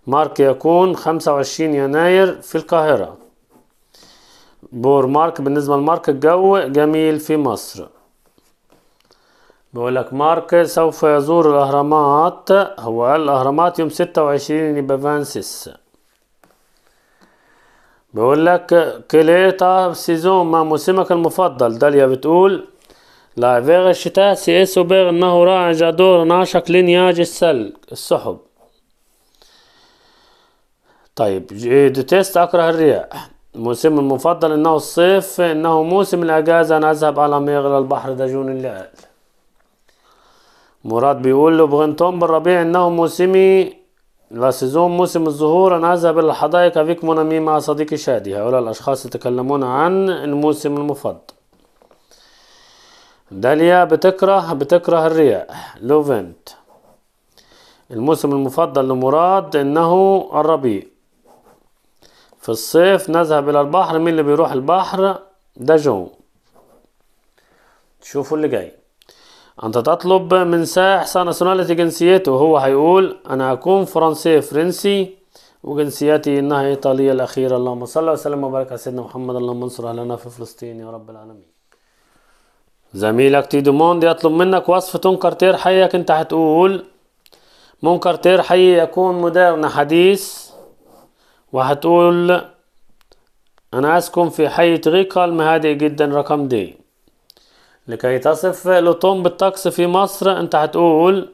مارك يكون خمسة وعشرين يناير في القاهرة بور مارك بالنسبة لمارك الجو جميل في مصر بيقول لك مارك سوف يزور الأهرامات هو قال الأهرامات يوم ستة وعشرين يبقى فانسيس بقول لك كليتا ما موسمك المفضل داليا بتقول لا فيغ الشتاء سي اس بير انه رائع جادور ناشك لينياج السل السحب طيب تيست اكره الرياح موسم المفضل انه الصيف انه موسم الاجازة انا اذهب على ميغ للبحر دجون الليل مراد بيقول له بغنتون بالربيع انه موسمي لا سيزون موسم الزهور أنا أذهب إلى الحدائق أفيك مونامي مع صديقي شادي هؤلاء الأشخاص يتكلمون عن الموسم المفضل داليا بتكره بتكره الرياء لوفنت الموسم المفضل لمراد إنه الربيع في الصيف نذهب إلى البحر مين اللي بيروح البحر دجون جون شوفوا اللي جاي أنت تطلب من سائح ناسيوناليتي جنسيته وهو هيقول أنا أكون فرنسي فرنسي وجنسيتي إنها إيطالية الأخيرة اللهم صل وسلم وبارك على سيدنا محمد اللهم انصر أهلنا في فلسطين يا رب العالمين زميلك تي دوموند يطلب منك وصف تنكر تير حيك أنت هتقول منكر تير حي يكون مودرن حديث وهتقول أنا أسكن في حي تريكال مهادئ جدا رقم دي لكي تصف الأطون بالطقس في مصر أنت هتقول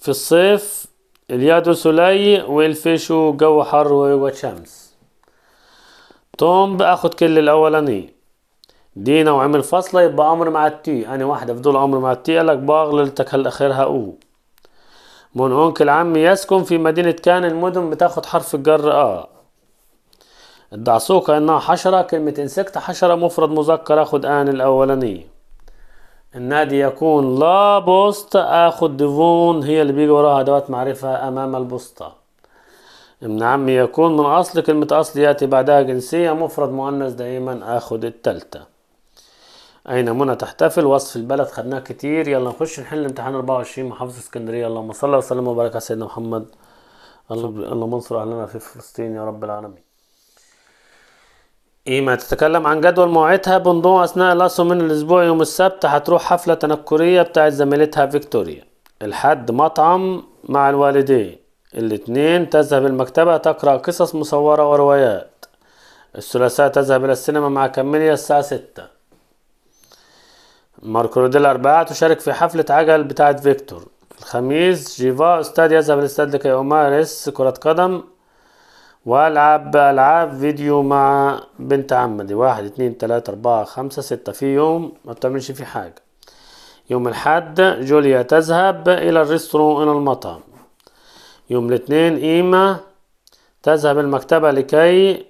في الصيف اليادو سلي والفيشو جو حر وشمس توم باخد كل الاولاني دي نوع من الفصلة يبقى امر مع التي اني واحدة في دول امر مع التي قالك باغ للتك اخرها او من أونك عمي يسكن في مدينة كان المدن بتاخد حرف الجر اه الدعسوقة إنها حشرة كلمة إنسكت حشرة مفرد مذكر آخد آن الأولانية النادي يكون لا بوست آخد ديفون هي اللي بيجي وراها أدوات معرفة أمام البوستة ابن عمي يكون من أصل كلمة أصل يأتي بعدها جنسية مفرد مؤنث دائما آخد التالتة أين منى تحتفل وصف البلد خدناه كتير يلا نخش نحل امتحان 24 محافظة اسكندرية اللهم صل وسلم وبارك على سيدنا محمد اللهم انصر أهلنا في فلسطين يا رب العالمين إيما تتكلم عن جدول مواعيدها بانضم أثناء الأسهم من الأسبوع يوم السبت هتروح حفلة تنكرية بتاعت زميلتها فيكتوريا الحد مطعم مع الوالدين الاثنين تذهب المكتبة تقرأ قصص مصورة وروايات الثلاثاء تذهب إلى السينما مع كاميليا الساعة ستة ماركو رودي الأربعاء تشارك في حفلة عجل بتاعت فيكتور الخميس جيفا استاد يذهب الاستاد لكي يمارس كرة قدم والعب العاب فيديو مع بنت عمدي واحد اتنين تلاتة اربعة خمسة ستة في يوم ما بتعملش فيه حاجة يوم الحد جوليا تذهب الى الريسترو الى المطعم يوم الاثنين ايما تذهب المكتبة لكي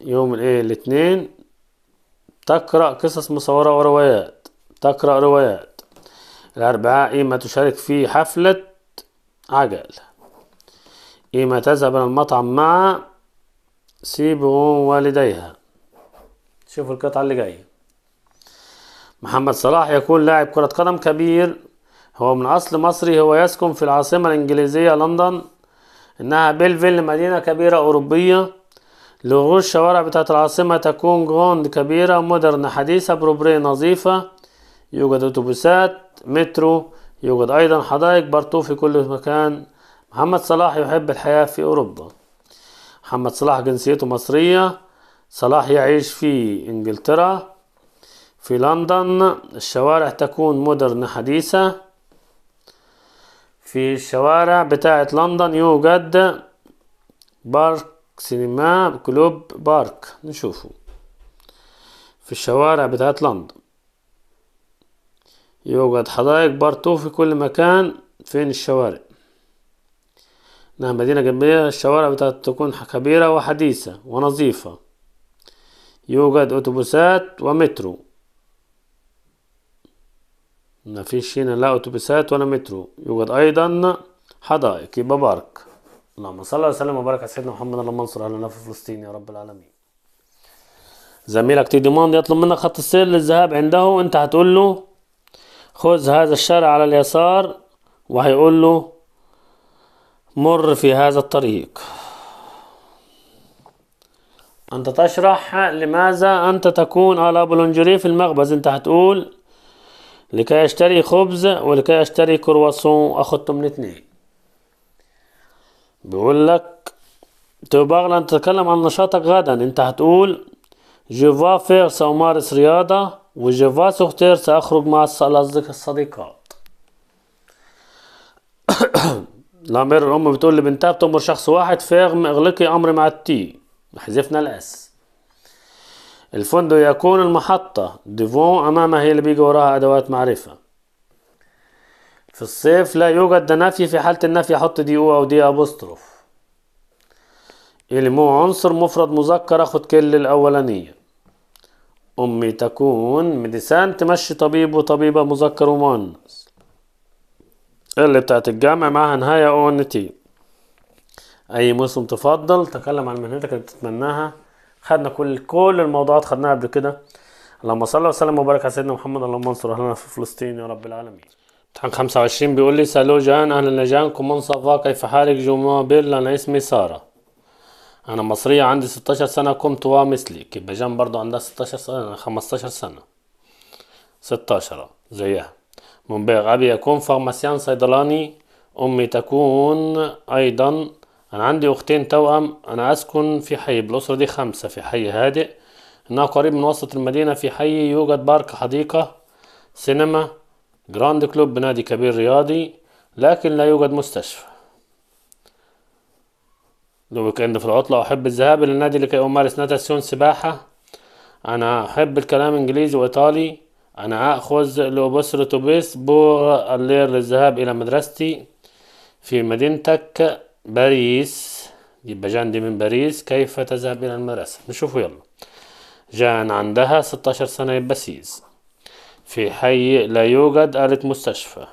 يوم إيه، الاثنين تقرأ قصص مصورة وروايات تقرأ روايات الأربعاء ايما تشارك في حفلة عجل إما تذهب إلى المطعم مع سيبهم والديها شوفوا القطعة اللي جاية محمد صلاح يكون لاعب كرة قدم كبير هو من أصل مصري هو يسكن في العاصمة الإنجليزية لندن إنها بيلفيل مدينة كبيرة أوروبية لغو الشوارع بتاعت العاصمة تكون جوند كبيرة مودرن حديثة بروبري نظيفة يوجد أتوبيسات مترو يوجد أيضا حدائق برتو في كل مكان محمد صلاح يحب الحياة في أوروبا محمد صلاح جنسيته مصرية صلاح يعيش في إنجلترا في لندن الشوارع تكون مودرن حديثة في الشوارع بتاعة لندن يوجد بارك سينما كلوب بارك نشوفه في الشوارع بتاعة لندن يوجد حدائق بارتو في كل مكان فين الشوارع إنها مدينة جنبية الشوارع بتاعتها تكون كبيرة وحديثة ونظيفة يوجد أتوبيسات ومترو مفيش هنا لا أتوبيسات ولا مترو يوجد أيضا حدائق يبقى بارك اللهم صل وسلم وبارك على سيدنا محمد اللهم انصر أهلنا في فلسطين يا رب العالمين زميلك تي ديموند يطلب منك خط السير للذهاب عنده انت هتقول له خذ هذا الشارع على اليسار وهيقول له مر في هذا الطريق أنت تشرح لماذا أنت تكون على بلونجري في المخبز أنت هتقول لكي أشتري خبز ولكي أشتري كرواسون أخدته من اثنين بيقول لك تبغى أنت تتكلم عن نشاطك غدا أنت هتقول جوفا فير سأمارس رياضة وجوفا سوختير سأخرج مع الأصدقاء الصديقات لامير الام بتقول لبنتها بتمر شخص واحد فيغم اغلقي امر مع التي حذفنا الاس الفندق يكون المحطة ديفون أمامها هي اللي بيجي وراها أدوات معرفة في الصيف لا يوجد ده نفي في حالة النفي أحط دي أو أو دي أبوستروف المو مو عنصر مفرد مذكر أخد كل الأولانية أمي تكون ميديسان تمشي طبيب وطبيبة مذكر ومؤنث اللي بتاعت الجامع معها نهاية او ان تي اي موسم تفضل تكلم عن مهنتك اللي بتتمناها خدنا كل كل الموضوعات خدناها قبل كده اللهم صل وسلم وبارك على سيدنا محمد اللهم انصر اهلنا في فلسطين يا رب العالمين امتحان 25 بيقول لي سالو جان اهلا جان كومون صفا كيف حالك بيل انا اسمي ساره انا مصريه عندي 16 سنه كنت مثلي كيف جان برضو عندها 16 سنه 15 سنه 16 زيها منبغ أبي يكون فارماسيان صيدلاني أمي تكون أيضا أنا عندي أختين توأم أنا أسكن في حي بالأسرة دي خمسة في حي هادئ إنها قريب من وسط المدينة في حي يوجد بارك حديقة سينما جراند كلوب نادي كبير رياضي لكن لا يوجد مستشفى الويك اند في العطلة أحب الذهاب إلى النادي لكي أمارس ناتاسيون سباحة أنا أحب الكلام إنجليزي وإيطالي أنا أخذ الأوبوس روتوبيس بور اللير للذهاب إلى مدرستي في مدينتك باريس يبقى جان دي من باريس كيف تذهب إلى المدرسة نشوفه يلا جان عندها 16 سنة بسيز في حي لا يوجد آلة مستشفى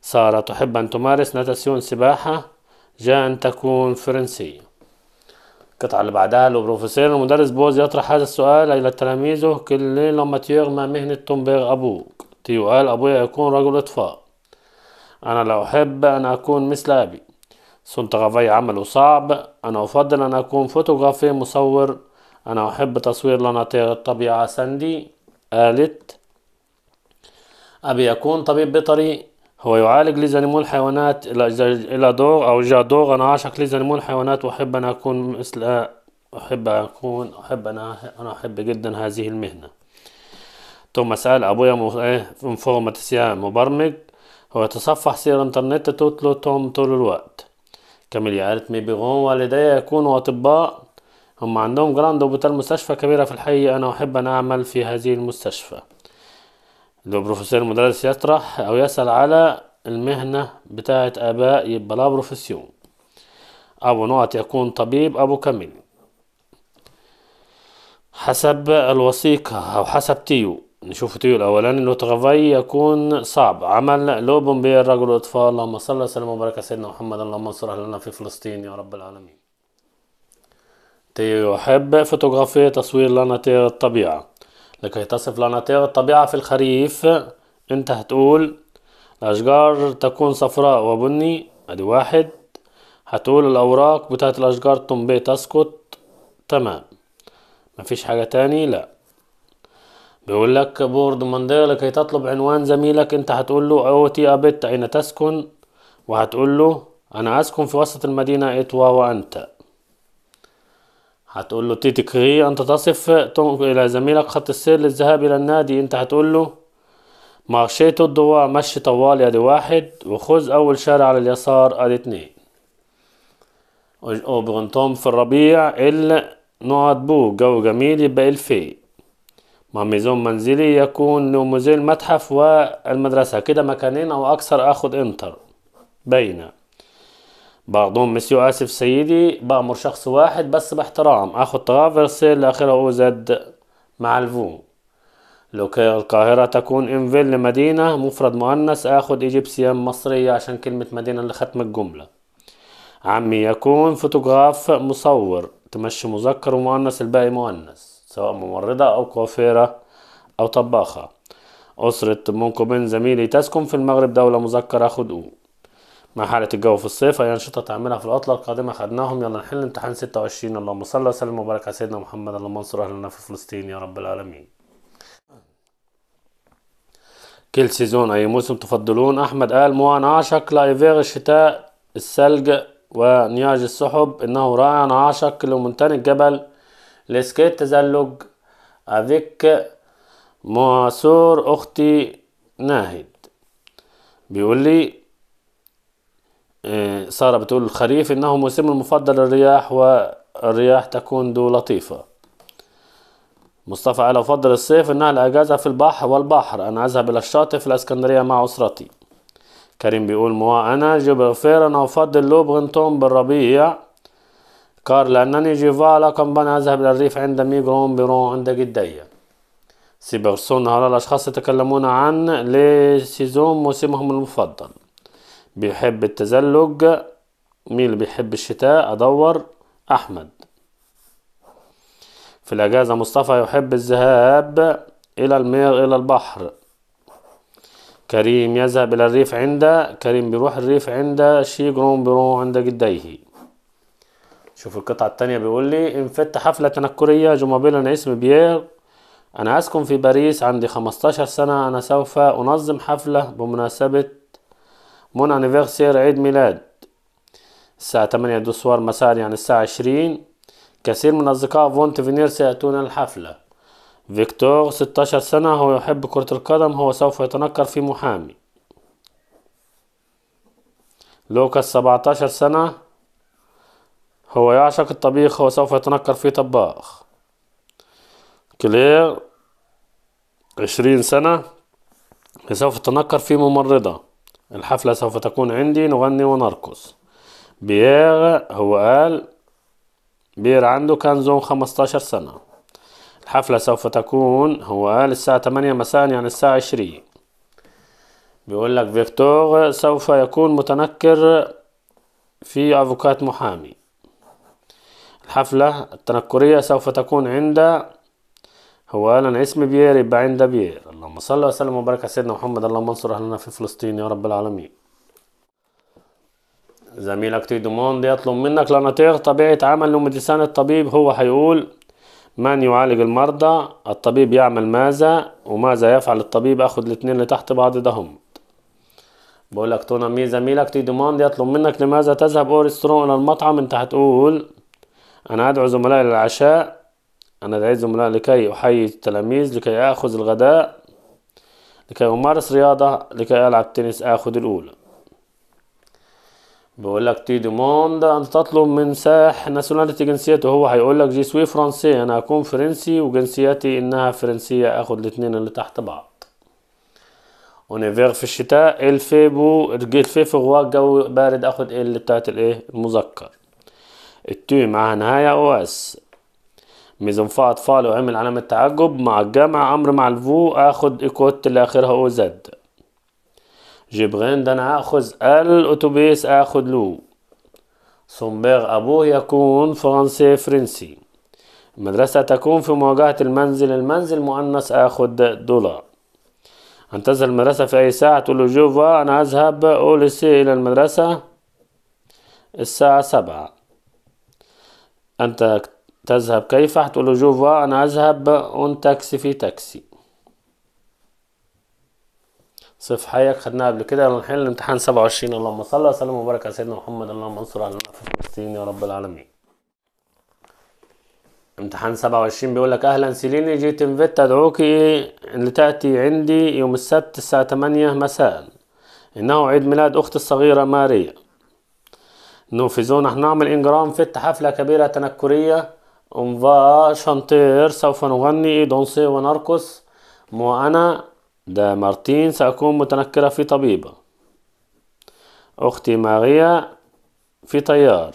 سارة تحب أن تمارس ناتاسيون سباحة جان تكون فرنسية القطعة اللي بعدها لو بروفيسور المدرس بوز يطرح هذا السؤال إلى تلاميذه كل لما تيغمى مهنة تومبير أبوك تيو قال أبويا يكون رجل إطفاء أنا لو أحب أن أكون مثل أبي سنتغافي عمله صعب أنا أفضل أن أكون فوتوغرافي مصور أنا أحب تصوير لناطق الطبيعة ساندي قالت أبي يكون طبيب بيطري هو يعالج لي الحيوانات إلى دور أو جا دور أنا أعشق لي الحيوانات وأحب أن أكون مثل أحب أن أكون أحب أنا أنا أحب جدا هذه المهنة توماس قال أبويا انفورماتيسيا إيه، مبرمج هو يتصفح سير الإنترنت تطلو توم طول الوقت كاميليا قالت مي بيغون والدي يكونوا أطباء هم عندهم جراند وبتال مستشفى كبيرة في الحي أنا أحب أن أعمل في هذه المستشفى لو بروفيسور مدرس يطرح أو يسأل على المهنة بتاعة آباء يبقى لا بروفيسيون أبو نقط يكون طبيب أبو كمل حسب الوثيقة أو حسب تيو نشوف تيو الأولاني لو تغفي يكون صعب عمل لوبن بين الرجل والأطفال اللهم صل وسلم وبارك على سيدنا محمد اللهم انصر لنا في فلسطين يا رب العالمين تيو يحب فوتوغرافية تصوير لنا تير الطبيعة لكي تصف لنا الطبيعة في الخريف أنت هتقول الأشجار تكون صفراء وبني أدي واحد هتقول الأوراق بتاعت الأشجار تنبي تسقط تمام مفيش حاجة تاني لا بيقول لك بورد مندير لكي تطلب عنوان زميلك انت هتقول له اوتي ابت اين تسكن وهتقول له انا اسكن في وسط المدينة اتوا وانت هتقول له تيتي كري أنت تصف تنقل إلى زميلك خط السير للذهاب إلى النادي أنت هتقول له مارشيتو الدوا مشي طوال ادي واحد وخذ أول شارع على اليسار أدي اتنين وبغنتهم في الربيع ال نقط بو جو جميل يبقى الفي ماميزون ميزون منزلي يكون لموزيل المتحف والمدرسة كده مكانين أو أكثر أخد انتر باينة برضو مسيو آسف سيدي بأمر شخص واحد بس باحترام أخذ ترافرسل لاخره أو زد مع الفو لو كان القاهرة تكون انفيل لمدينة مفرد مؤنث آخذ ايجيبسيا مصرية عشان كلمة مدينة اللي ختم الجملة عمي يكون فوتوغراف مصور تمشي مذكر ومؤنث الباقي مؤنث سواء ممرضة أو كوافيرة أو طباخة أسرة منكم زميلي تسكن في المغرب دولة مذكر آخذ أو مع حالة الجو في الصيف أي أنشطة تعملها في العطلة القادمة خدناهم يلا نحل امتحان 26 اللهم صل وسلم وبارك على سيدنا محمد اللهم انصر أهلنا في فلسطين يا رب العالمين كل سيزون أي موسم تفضلون أحمد قال مو انا عاشق لايفير الشتاء الثلج ونياج السحب إنه رائع انا عاشق لمونتان الجبل لسكيت تزلج أفيك معصور أختي ناهد بيقول لي آه، سارة بتقول الخريف إنه موسم المفضل للرياح والرياح تكون دو لطيفة مصطفى على أفضل الصيف إنها الأجازة في البحر والبحر أنا أذهب إلى الشاطئ في الإسكندرية مع أسرتي كريم بيقول موا أنا فير أنا أفضل لوبغنتون بالربيع كار لأنني جيفالا كمبان أذهب إلى الريف عند ميغرون بيرون عند جدية سيبرسون هؤلاء الأشخاص يتكلمون عن لي سيزون موسمهم المفضل بيحب التزلج مين اللي بيحب الشتاء أدور أحمد في الأجازة مصطفى يحب الذهاب إلى المير إلى البحر كريم يذهب إلى الريف عند كريم بيروح الريف عند شي جرون برو عند جديه شوف القطعة التانية بيقول لي إن حفلة تنكرية انا اسم بيير أنا أسكن في باريس عندي 15 سنة أنا سوف أنظم حفلة بمناسبة مون انيفرسير عيد ميلاد الساعة 8 دو سوار مساء يعني الساعة 20 كثير من أصدقاء فون تيفينير سيأتون الحفلة فيكتور 16 سنة هو يحب كرة القدم هو سوف يتنكر في محامي لوكاس 17 سنة هو يعشق الطبيخ هو سوف يتنكر في طباخ كلير 20 سنة سوف تتنكر في ممرضة الحفلة سوف تكون عندي نغني ونرقص بيير هو قال بير عنده كان زون 15 سنة الحفلة سوف تكون هو قال الساعة 8 مساء يعني الساعة 20 بيقول لك فيكتور سوف يكون متنكر في أفوكات محامي الحفلة التنكرية سوف تكون عند هو انا اسمي بيير يبقى عين ده بيير اللهم صل وسلم وبارك على سيدنا محمد اللهم انصر اهلنا في فلسطين يا رب العالمين زميلك تي دوموند يطلب منك لنطيق طبيعة عمل ومدسان الطبيب هو هيقول من يعالج المرضى الطبيب يعمل ماذا وماذا يفعل الطبيب اخد الاتنين اللي تحت بعض ده هم بقول لك تونا مي زميلك دوموند يطلب منك لماذا تذهب اورسترون الى المطعم انت هتقول انا ادعو زملائي للعشاء أنا دعيت زملاء لكي أحيي التلاميذ لكي آخذ الغداء لكي أمارس رياضة لكي ألعب تنس آخذ الأولى بيقول لك تي موند أن تطلب من سائح ناسيوناليتي جنسيته هو هيقول لك جي سوي فرنسي أنا هكون فرنسي وجنسيتي إنها فرنسية أخذ الاتنين اللي تحت بعض ونيفير في الشتاء الفيبو في هو الجو بارد آخد اللي بتاعت الإيه المذكر التو معها نهاية أو إس فا اطفال وعمل علامة تعجب مع الجمع امر مع الفو اخد ايكوت لاخرها او زد جبران ده انا اخذ الاتوبيس اخد لو سومبير ابوه يكون فرنسي فرنسي المدرسة تكون في مواجهة المنزل المنزل مؤنث اخد دولار انتظر تذهب المدرسة في أي ساعة تقول له جوفا أنا أذهب أوليسي إلى المدرسة الساعة سبعة أنت تذهب كيف هتقول له جو انا اذهب اون تاكسي في تاكسي حياك خدناها قبل كده نحل الامتحان 27 اللهم صل وسلم وبارك على سيدنا محمد اللهم انصر على في فلسطين يا رب العالمين امتحان 27 بيقول لك اهلا سيليني جيت انفيت ادعوك تاتي عندي يوم السبت الساعه 8 مساء انه عيد ميلاد اختي الصغيره ماريا نوفيزون نعمل انجرام فيت حفله كبيره تنكريه اون فا شانتور سوف نغني دونسي ونرقص مو انا دا مارتين سأكون متنكرة في طبيبة أختي ماريا في طيار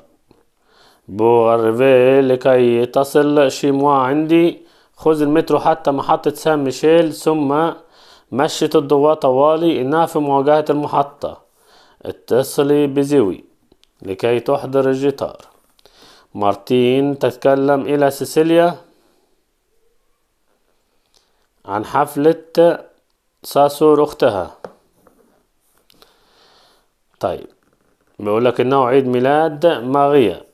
بو بوغرفيه لكي تصل شي موا عندي خذ المترو حتى محطة سان ميشيل ثم مشت الضوء طوالي إنها في مواجهة المحطة اتصلي بزوي لكي تحضر الجيتار مارتين تتكلم إلى سيسيليا عن حفلة ساسور أختها طيب بيقول لك إنه عيد ميلاد ماغية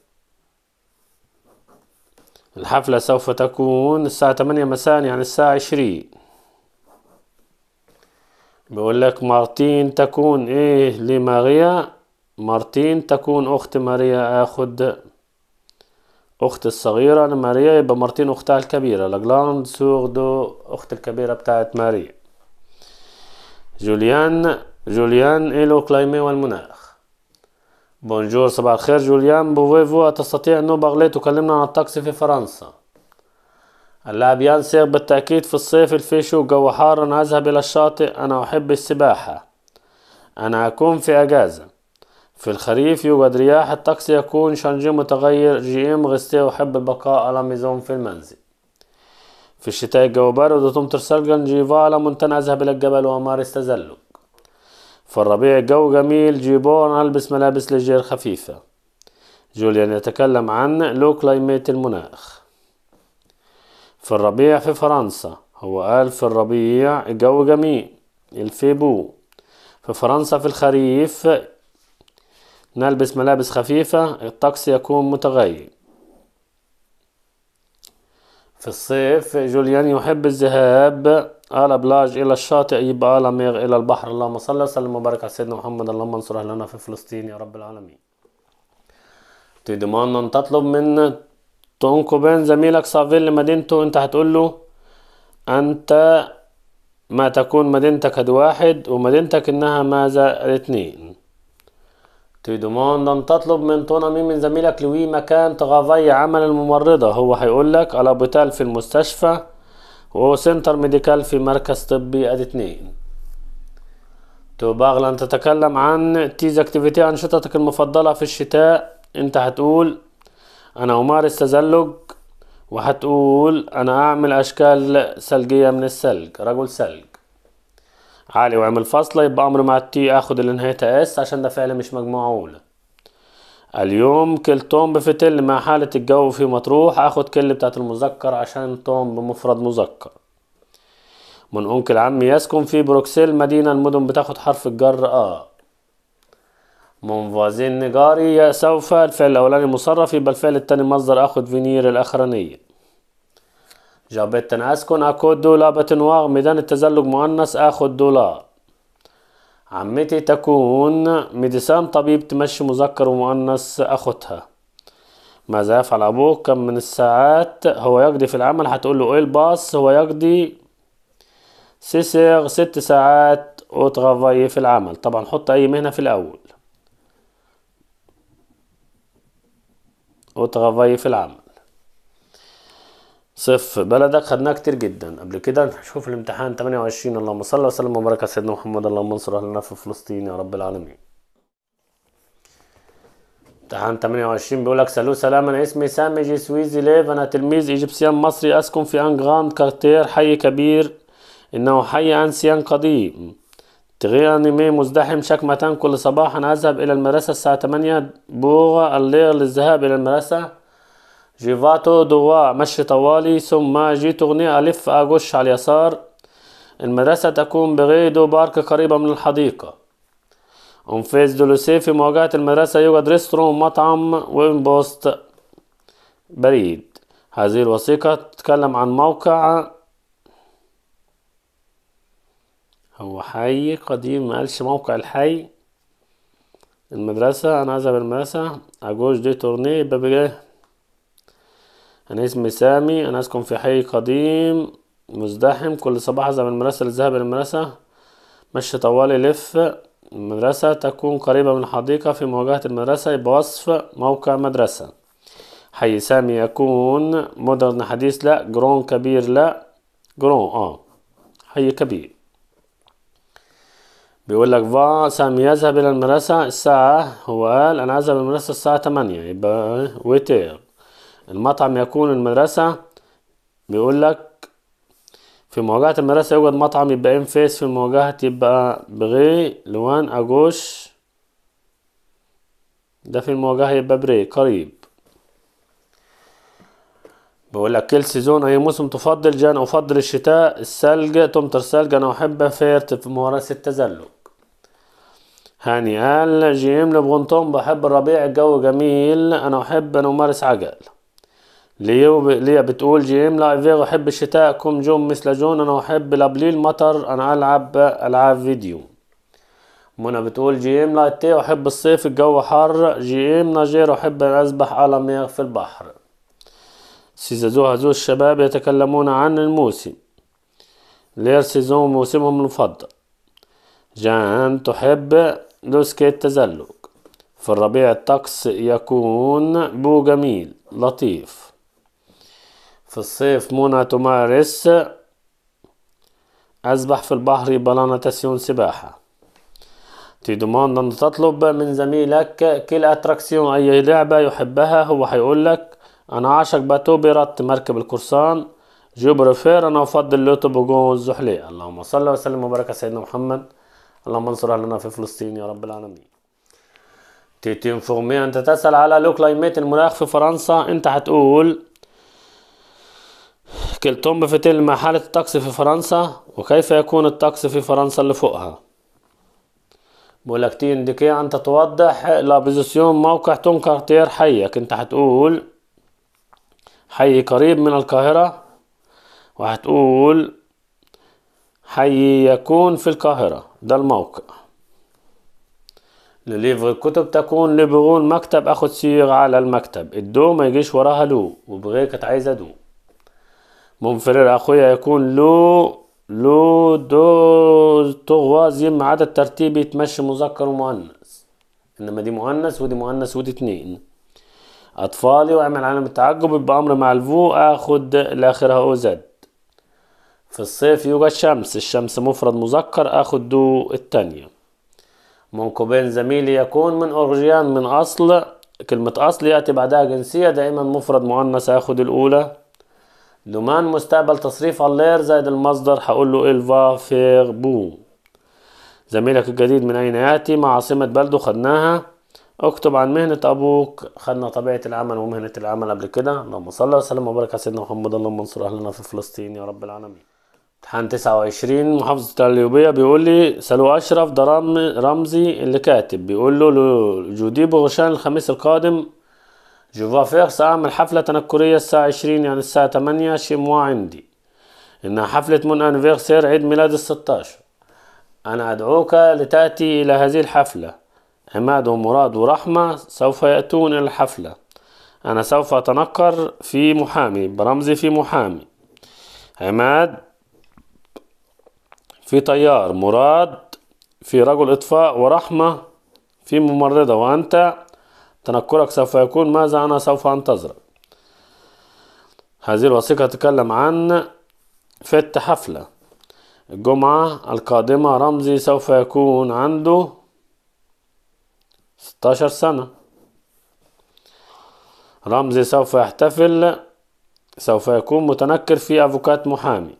الحفلة سوف تكون الساعة 8 مساء يعني الساعة 20 بيقول لك مارتين تكون إيه لماريا مارتين تكون أخت ماريا آخد اختي الصغيرة لماريا يبقى مارتين اختها الكبيرة لاجلاند سوغ دو اخت الكبيرة بتاعت ماريا جوليان جوليان إلو كلايمي والمناخ بونجور صباح الخير جوليان بوفيفو تستطيع أنه بغلي تكلمنا عن الطقس في فرنسا اللاعب ينسير بالتأكيد في الصيف الفيشو جو حار أنا أذهب إلى الشاطئ أنا أحب السباحة أنا أكون في أجازة في الخريف يوجد رياح الطقس يكون شانجي متغير جي ام غستي وحب البقاء على ميزون في المنزل في الشتاء الجو بارد وتمطر ثلجا على منتنع ذهب إلى الجبل ومارس تزلج في الربيع الجو جميل جيبون ألبس ملابس للجير خفيفة جوليان يتكلم عن لو كلايميت المناخ في الربيع في فرنسا هو قال في الربيع الجو جميل الفيبو في فرنسا في الخريف نلبس ملابس خفيفة الطقس يكون متغير في الصيف جوليان يحب الذهاب على بلاج إلى الشاطئ يبقى على ميغ إلى البحر اللهم صل وسلم وبارك على سيدنا محمد اللهم انصر أهلنا في فلسطين يا رب العالمين تدمان تطلب من بين زميلك سافير لمدينته أنت هتقول له أنت ما تكون مدينتك واحد ومدينتك إنها ماذا الاثنين Tu demandes أن تطلب من تونا مي من زميلك لوي مكان تغافي عمل الممرضة هو هيقولك الابيتال في المستشفى سنتر ميديكال في مركز طبي ادي اتنين تبغى أن تتكلم عن تيز اكتيفيتي أنشطتك المفضلة في الشتاء انت هتقول أنا أمارس تزلج وهتقول أنا أعمل أشكال ثلجية من الثلج رجل ثلج عالي وعمل فاصلة يبقى أمر مع التي آخد اللي نهايتها اس عشان ده فعل مش مجموعة أولى اليوم كل توم بفتل مع حالة الجو في مطروح آخد كل بتاعت المذكر عشان توم بمفرد مذكر من أنكل عمي يسكن في بروكسل مدينة المدن بتاخد حرف الجر آ منفازين نجاري سوف الفعل الأولاني مصرف يبقى الفعل التاني مصدر آخد فينير الأخرانية أنا أسكن أكود دولا بتنواغ ميدان التزلج مؤنث أخد دولا عمتي تكون مدسام طبيب تمشي مذكر ومؤنث أخدها ماذا يفعل أبوك كم من الساعات هو يقضي في العمل هتقول له إيه الباص هو يقضي سيسير ست ساعات وتغفاي في العمل طبعا حط أي مهنة في الأول وتغفاي في العمل صف بلدك خدناه كتير جدا قبل كده نشوف الامتحان 28 اللهم صل وسلم وبارك على سيدنا محمد اللهم انصر اهلنا في فلسطين يا رب العالمين امتحان 28 بيقول لك سلو سلام انا اسمي سامي جي سويزي ليف انا تلميذ ايجيبسيان مصري اسكن في انغام كارتير حي كبير انه حي انسيان قديم تغير مي مزدحم شكمة كل صباح أنا أذهب إلى المدرسة الساعة 8 بوغا الليل للذهاب إلى المدرسة جيفاتو دوا مشي طوالي ثم جي تغني ألف أغش على اليسار المدرسة تكون بغيدو بارك قريبة من الحديقة أنفاس دولوسي في مواجهة المدرسة يوجد ريستورون مطعم بوست بريد هذه الوثيقة تتكلم عن موقع هو حي قديم ما قالش موقع الحي المدرسة أنا أذهب المدرسة أجوش دي تورني بابجاه أنا اسمي سامي أنا أسكن في حي قديم مزدحم كل صباح أذهب المدرسة للذهاب إلى المدرسة مشي طوالي لف المدرسة تكون قريبة من حديقة في مواجهة المدرسة يبقى وصف موقع مدرسة حي سامي يكون مودرن حديث لا جرون كبير لا جرون اه حي كبير بيقول لك فا سامي يذهب إلى المدرسة الساعة هو قال أنا أذهب إلى المدرسة الساعة تمانية يبقى ويتير المطعم يكون المدرسة بيقول لك في مواجهة المدرسة يوجد مطعم يبقى إن فيس في مواجهة يبقى بغي لوان أجوش ده في المواجهة يبقى بري قريب بقول لك كل سيزون أي موسم تفضل جان أفضل الشتاء الثلج تمطر ثلج أنا أحب فيرت في ممارسة التزلج هاني قال جيم لبغنطوم بحب الربيع الجو جميل أنا أحب أن أمارس عجل ليو ليا بتقول جيم لا فيغو أحب الشتاء كم جون مثل جون أنا أحب لابلي المطر أنا ألعب ألعاب فيديو منى بتقول جيم لا تي أحب الصيف الجو حر جيم ناجير أحب أن أسبح على مياه في البحر سيزازو هزو الشباب يتكلمون عن الموسم لير سيزون موسمهم المفضل جان تحب لوسكيت التزلج في الربيع الطقس يكون بو جميل لطيف في الصيف مونا تمارس أسبح في البحر بلا سباحة تي دوموند أن تطلب من زميلك كل أتراكسيون أي لعبة يحبها هو حيقول لك أنا عاشق باتو بيرات مركب القرصان جو بريفير أنا أفضل لوتو بوغون الزحلية اللهم صل وسلم وبارك على سيدنا محمد اللهم انصر أهلنا في فلسطين يا رب العالمين تي انفورمي أنت تسأل على لو كلايمات المناخ في فرنسا أنت هتقول كلتم بفتل ما حالة الطقس في فرنسا وكيف يكون الطقس في فرنسا اللي فوقها بولاكتين ديكي أنت توضح لابوزيسيون موقع تون كارتير حيك أنت هتقول حي قريب من القاهرة وهتقول حي يكون في القاهرة ده الموقع لليفر الكتب تكون لبغون مكتب أخد سيغ على المكتب الدو ما يجيش وراها لو وبغيك كانت عايزة دو منفرر اخويا يكون لو لو دو تغوازيم عدد الترتيب يتمشي مذكر ومؤنث انما دي مؤنث ودي مؤنث ودي اتنين اطفالي واعمل علامة تعجب يبقى امر مع الفو اخد لاخرها او زد في الصيف يوجد الشمس الشمس مفرد مذكر اخد دو التانية منكوبين زميلي يكون من اورجيان من اصل كلمة اصل ياتي بعدها جنسية دائما مفرد مؤنث اخد الاولى دومان مستقبل تصريف اللير زائد المصدر هقول له الفا فير بو زميلك الجديد من أين يأتي مع عاصمة بلده خدناها اكتب عن مهنة أبوك خدنا طبيعة العمل ومهنة العمل قبل كده اللهم صل وسلم وبارك على سيدنا محمد اللهم انصر أهلنا في فلسطين يا رب العالمين امتحان تسعة وعشرين محافظة الليوبية بيقول لي سلو أشرف ده رمزي اللي كاتب بيقول له جوديبو غشان الخميس القادم فيغ سأعمل حفلة تنكرية الساعة عشرين يعني الساعة تمانية شي موا عندي إنها حفلة من أنيفيرسير عيد ميلاد الستاشر أنا أدعوك لتأتي إلى هذه الحفلة عماد ومراد ورحمة سوف يأتون إلى الحفلة أنا سوف أتنكر في محامي برمزي في محامي عماد في طيار مراد في رجل إطفاء ورحمة في ممرضة وأنت تنكرك سوف يكون ماذا أنا سوف أنتظرك هذه الوثيقة تتكلم عن فت حفلة الجمعة القادمة رمزي سوف يكون عنده 16 سنة رمزي سوف يحتفل سوف يكون متنكر في أفوكات محامي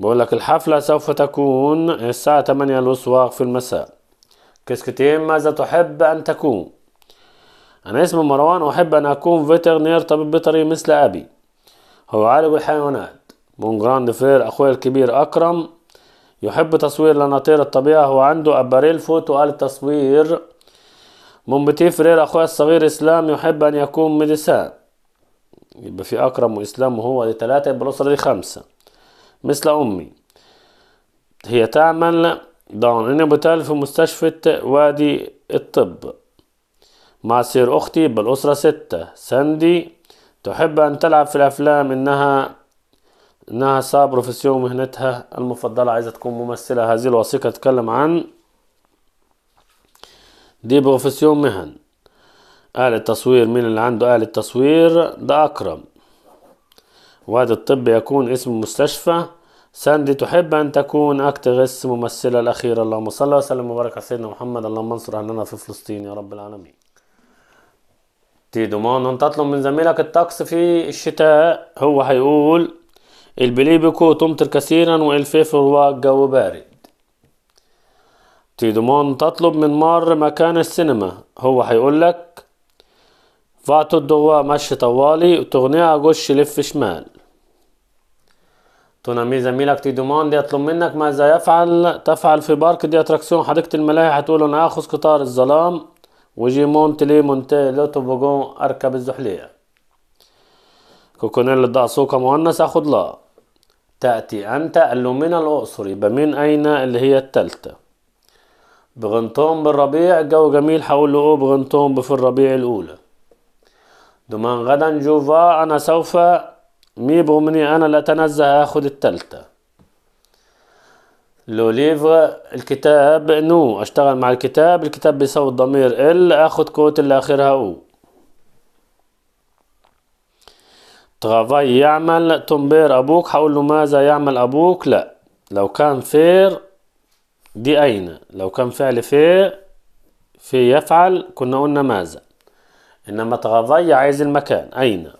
بقول لك الحفلة سوف تكون الساعة 8 الأسواق في المساء quest ماذا تحب أن تكون أنا اسمي مروان أحب أن أكون فيترنير طبيب بيطري مثل أبي هو عالم الحيوانات مون جراند فرير أخوي الكبير أكرم يحب تصوير لناطير الطبيعة هو عنده أباريل فوتو آلة تصوير مون بتي فرير أخوي الصغير إسلام يحب أن يكون ميديسان يبقى في أكرم وإسلام وهو دي تلاتة يبقى الأسرة دي خمسة مثل أمي هي تعمل دون أنا بتالف في مستشفى وادي الطب مع سير أختي بالأسرة ستة ساندي تحب أن تلعب في الأفلام إنها إنها صابرة في مهنتها المفضلة عايزة تكون ممثلة هذه الوثيقة تتكلم عن دي بروفيسيون مهن آلة تصوير مين اللي عنده آلة تصوير ده أكرم وهذا الطب يكون اسم مستشفى ساندي تحب أن تكون أكتغس ممثلة الأخيرة اللهم صل وسلم وبارك على سيدنا محمد اللهم انصر أهلنا في فلسطين يا رب العالمين دومان أن تطلب من زميلك الطقس في الشتاء هو هيقول البليبكو تمطر كثيرا والفيفر الجو بارد دومان تطلب من مار مكان السينما هو هيقول لك فاتو الدواء مشي طوالي وتغنيها جوش لف شمال تونامي زميلك دي يطلب منك ماذا يفعل تفعل في بارك دي اتراكسيون حديقة الملاهي هتقول انا اخذ قطار الظلام وجي مونت لي مونتي لوتوبوجون اركب الزحلية كوكونيل الدعسوكة مؤنث اخد لا تأتي أنت قال له من أين اللي هي التالتة بغنطوم بالربيع الجو جميل هقول له أوه في الربيع الأولى دومان غدا جوفا أنا سوف مي بومني أنا لا تنزه أخذ التالتة لو ليفر الكتاب نو أشتغل مع الكتاب الكتاب بيصوت الضمير ال أخذ كوت اللي آخرها أو ترافاي يعمل تومبير أبوك حقول له ماذا يعمل أبوك لا لو كان فير دي أين لو كان فعل في في يفعل كنا قلنا ماذا إنما ترافاي عايز المكان أين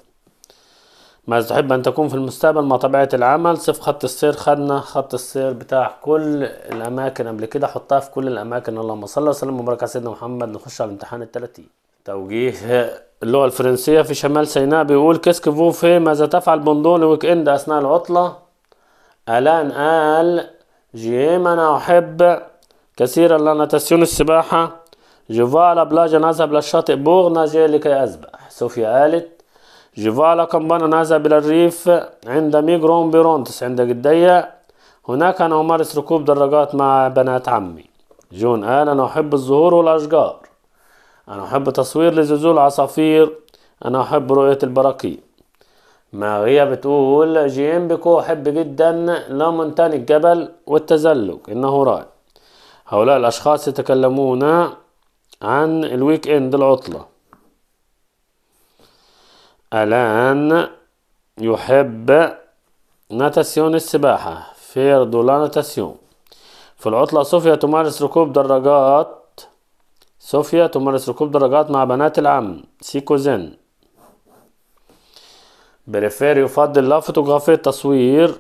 ما تحب أن تكون في المستقبل مع طبيعة العمل صف خط السير خدنا خط السير بتاع كل الأماكن قبل كده حطها في كل الأماكن اللهم صل وسلم وبارك على سيدنا محمد نخش على الامتحان التلاتين توجيه اللغة الفرنسية في شمال سيناء بيقول كيسك فو في ماذا تفعل بندون ويك إند أثناء العطلة ألان قال جيم أنا أحب كثيرا تسيون السباحة جوفا على بلاجة أذهب للشاطئ بوغ جاي لكي أسبح صوفيا قالت جيفالا كمبانا نازع بلا الريف عند ميجرون بيرونتس عند جدية هناك أنا أمارس ركوب دراجات مع بنات عمي جون قال أنا أحب الزهور والأشجار أنا أحب تصوير لزلزول عصافير أنا أحب رؤية البراكين ماريا بتقول جيم بيكو أحب جدا لمونتان الجبل والتزلج إنه رائع هؤلاء الأشخاص يتكلمون عن الويك إند العطلة الآن يحب ناتاسيون السباحة فير دولا ناتاسيون في العطلة صوفيا تمارس ركوب دراجات صوفيا تمارس ركوب دراجات مع بنات العم كوزين بريفير يفضل لا فوتوغرافية التصوير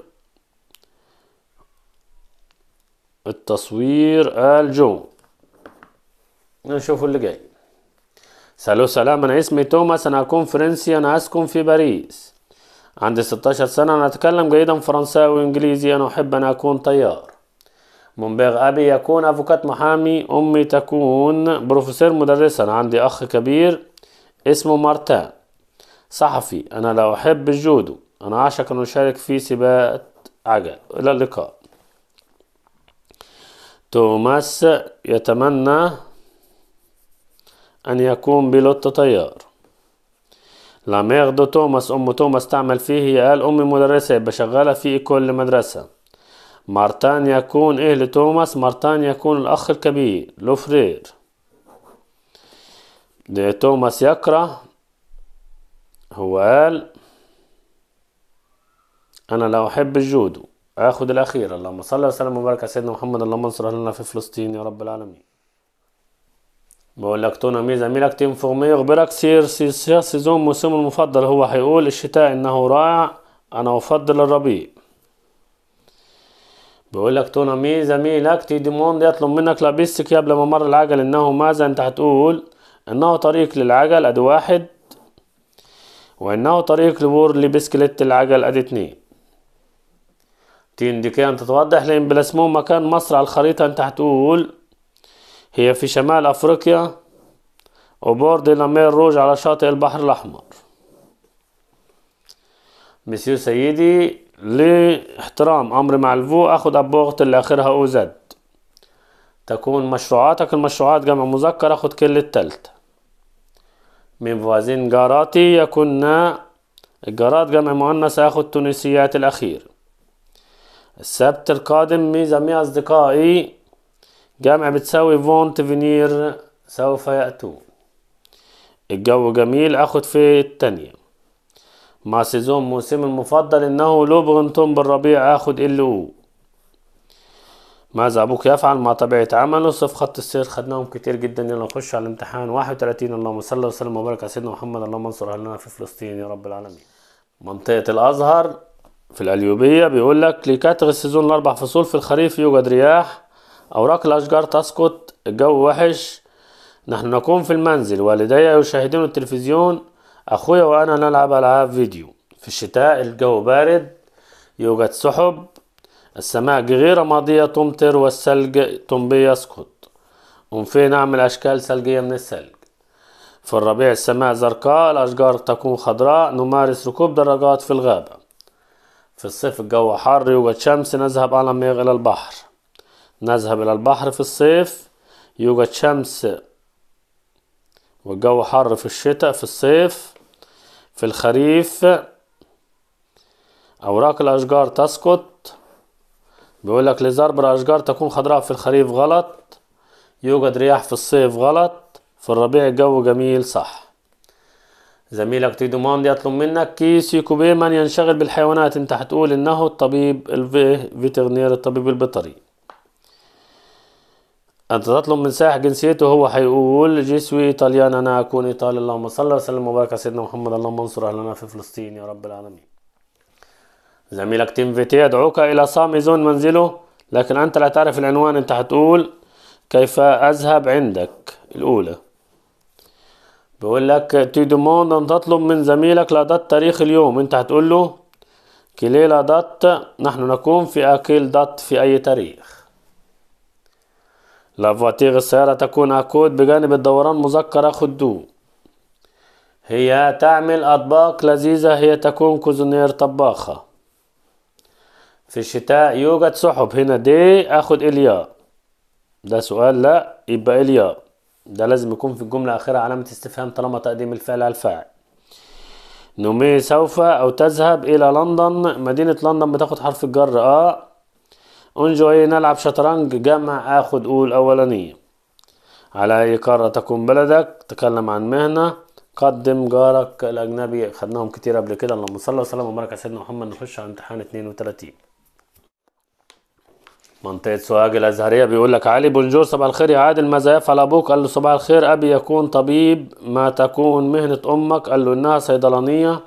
التصوير الجو نشوف اللي جاي سالو سلام أنا اسمي توماس أنا أكون فرنسي أنا أسكن في باريس عندي 16 سنة أنا أتكلم جيدا فرنساوي وإنجليزي أنا أحب أن أكون طيار منبغ أبي يكون أفوكات محامي أمي تكون بروفيسور مدرسة أنا عندي أخ كبير اسمه مارتان صحفي أنا لا أحب الجودو أنا أعشق أن أشارك في سباق عجل إلى اللقاء توماس يتمنى أن يكون بيلوت طيار لا ميغ دو توماس أم توماس تعمل فيه هي قال أمي مدرسة يبقى شغالة في كل مدرسة مارتان يكون إيه لتوماس مارتان يكون الأخ الكبير لو فرير ده توماس يكره هو قال أنا لا أحب الجودو آخد الأخير اللهم صل وسلم وبارك على سيدنا محمد اللهم انصر أهلنا في فلسطين يا رب العالمين بقول لك تونا زميلك ميلك فورمي يخبرك سير سير سيزون موسم المفضل هو هيقول الشتاء انه رائع انا افضل الربيع بقول لك تونا مي زميلك تي ديموند يطلب منك لابيستك قبل ممر العجل انه ماذا انت هتقول انه طريق للعجل ادي واحد وانه طريق لبور لبسكليت العجل ادي اتنين تين دي كده تتوضح لان بلاسمون مكان مصر على الخريطة انت هتقول هي في شمال أفريقيا وبور دي لامير روج على شاطئ البحر الأحمر مسيو سيدي لاحترام أمر الفو أخذ أبوغت اللي آخرها أو زد تكون مشروعاتك المشروعات جمع مذكر أخذ كل التالتة من فوازين جاراتي يكون الجارات جمع مؤنث أخذ تونسيات الأخير السبت القادم ميزة مي أصدقائي جامعة بتساوي فونت فينير سوف يأتون الجو جميل اخد في التانية مع سيزون موسم المفضل انه لوبغنتون بالربيع اخد اللو ماذا ابوك يفعل مع طبيعة عمله صف خط السير خدناهم كتير جدا يلا نخش على الامتحان 31 اللهم صل وسلم وبارك على سيدنا محمد اللهم انصر اهلنا في فلسطين يا رب العالمين منطقة الازهر في الأليوبية بيقول لك لكاتغ السيزون الاربع فصول في الخريف يوجد رياح أوراق الأشجار تسقط الجو وحش نحن نقوم في المنزل والدي يشاهدون التلفزيون أخويا وأنا نلعب ألعاب فيديو في الشتاء الجو بارد يوجد سحب السماء غير ماضية تمطر والثلج تنبي يسقط ونفي نعمل أشكال ثلجية من الثلج في الربيع السماء زرقاء الأشجار تكون خضراء نمارس ركوب دراجات في الغابة في الصيف الجو حار يوجد شمس نذهب على ميغ إلى البحر نذهب إلى البحر في الصيف يوجد شمس والجو حر في الشتاء في الصيف في الخريف أوراق الأشجار تسقط بيقول لك لزرب الأشجار تكون خضراء في الخريف غلط يوجد رياح في الصيف غلط في الربيع الجو جميل صح زميلك تيدو ماندي يطلب منك كيس يكوبي من ينشغل بالحيوانات انت هتقول انه الطبيب الفيترنير الطبيب البيطري أنت تطلب من سائح جنسيته هو هيقول جيسوي إيطاليان أنا أكون إيطالي اللهم صل وسلم وبارك على سيدنا محمد اللهم انصر أهلنا في فلسطين يا رب العالمين زميلك تيم فيتي يدعوك إلى صامي زون منزله لكن أنت لا تعرف العنوان أنت هتقول كيف أذهب عندك الأولى بيقول لك تي دوموند أن تطلب من زميلك لادات تاريخ اليوم أنت هتقول له كليلا دات نحن نكون في أكل دات في أي تاريخ لفواتير السيارة تكون أكود بجانب الدوران مذكرة خدو هي تعمل أطباق لذيذة هي تكون كوزنير طباخة في الشتاء يوجد سحب هنا دي أخد إلياء ده سؤال لا يبقى إلياء ده لازم يكون في الجملة آخرها علامة استفهام طالما تقديم الفعل على الفاعل نومي سوف أو تذهب إلى لندن مدينة لندن بتاخد حرف الجر آ آه. انجو ايه نلعب شطرنج جمع اخد قول اولانية على اي قارة تكون بلدك تكلم عن مهنة قدم جارك الاجنبي خدناهم كتير قبل كده اللهم صل وسلم وبارك على سيدنا محمد نخش على امتحان 32 منطقة سواج الأزهرية بيقول لك علي بونجور صباح الخير يا عادل ماذا يفعل أبوك؟ قال له صباح الخير أبي يكون طبيب ما تكون مهنة أمك؟ قال له إنها صيدلانية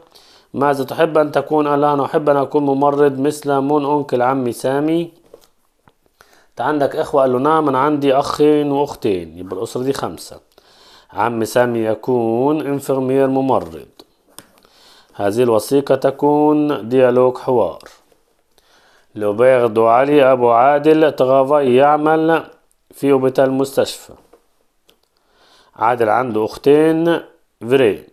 ماذا تحب أن تكون؟ قال لها أنا أحب أن أكون ممرض مثل مون أنكل عمي سامي انت عندك اخوة قال له نعم انا عندي اخين واختين يبقى الاسرة دي خمسة عم سامي يكون انفرمير ممرض هذه الوثيقة تكون ديالوج حوار دو علي أبو عادل ترافاي يعمل في أوبيتال المستشفى عادل عنده أختين فري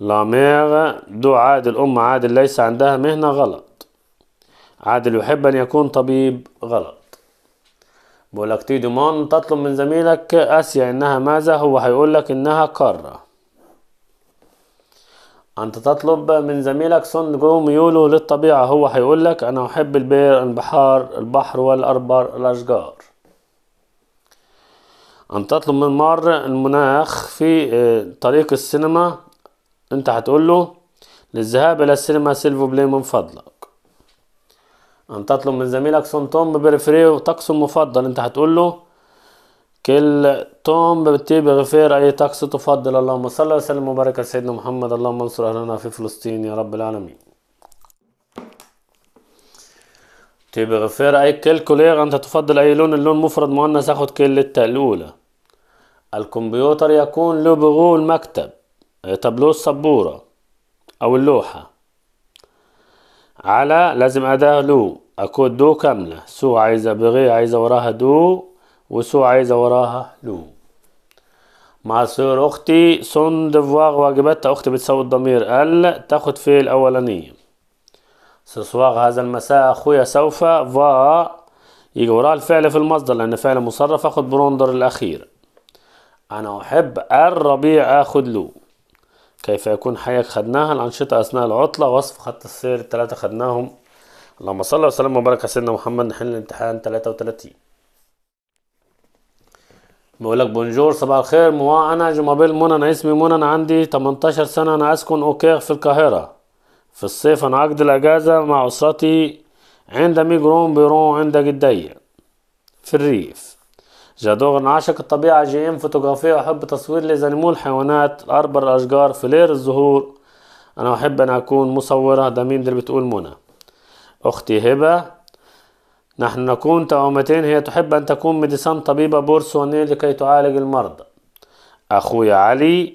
لامير دو عادل أم عادل ليس عندها مهنة غلط عادل يحب أن يكون طبيب غلط بقول لك تي دومان تطلب من زميلك آسيا إنها ماذا هو هيقول لك إنها قارة أنت تطلب من زميلك سون جو يولو للطبيعة هو هيقول لك أنا أحب البير البحار البحر والأربر الأشجار أن تطلب من مار المناخ في آه، طريق السينما أنت هتقول له للذهاب إلى السينما سيلفو بلي من فضلك أن تطلب من زميلك سون توم بريفري طقس مفضل أنت هتقول له كل توم بتي بغفير أي طقس تفضل اللهم صل وسلم وبارك على سيدنا محمد اللهم انصر أهلنا في فلسطين يا رب العالمين تي طيب غفير أي كل كوليغ أنت تفضل أي لون اللون مفرد مؤنث أخد كل التالولة الكمبيوتر يكون له بغول مكتب طابلوه السبورة أو اللوحة على لازم أداة لو أكود دو كاملة سو عايزة بغي عايزة وراها دو وسو عايزة وراها لو مع سور أختي سون دفواغ واجباتها أختي بتسوي الضمير ال تاخد في الأولانية سسواغ هذا المساء أخويا سوف فا يجي وراها الفعل في المصدر لأن فعل مصرف أخد بروندر الأخير أنا أحب الربيع أخد له كيف يكون حيك خدناها الأنشطة أثناء العطلة وصف خط السير التلاتة خدناهم اللهم صل وسلم وبارك على سيدنا محمد نحل الامتحان 33 بقول لك بونجور صباح الخير مو انا جمابيل منى انا اسمي منى انا عندي 18 سنه انا اسكن اوكيغ في القاهره في الصيف انا عقد الاجازه مع اسرتي عند ميجرون بيرون عند جديه في الريف جادوغن عاشق الطبيعة جي ام فوتوغرافية وحب تصوير لزنمو الحيوانات الأربر الأشجار فلير الزهور أنا أحب أن أكون مصورة ده مين اللي بتقول منى أختي هبة نحن نكون توأمتين هي تحب أن تكون مديسان طبيبة بورسونية لكي تعالج المرضى أخوي علي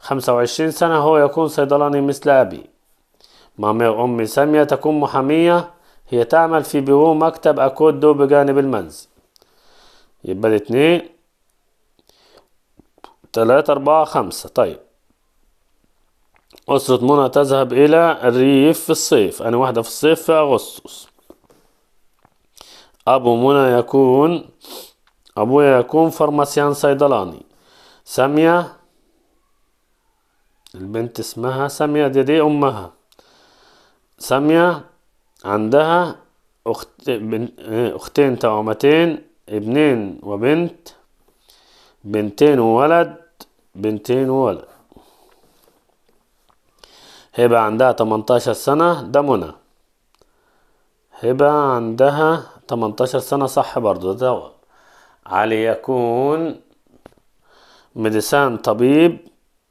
خمسة وعشرين سنة هو يكون صيدلاني مثل أبي مامي أمي سامية تكون محامية هي تعمل في بيرو مكتب أكود دو بجانب المنزل يبقى الاتنين تلاتة أربعة خمسة طيب أسرة منى تذهب إلى الريف في الصيف أنا واحدة في الصيف في أغسطس أبو منى يكون أبويا يكون فارماسيان صيدلاني سمية البنت اسمها سمية دي دي أمها سمية عندها أخت... أختين توأمتين ابنين وبنت بنتين وولد بنتين وولد هبة عندها 18 سنة ده منى هبة عندها 18 سنة صح برضو ده علي يكون ميديسان طبيب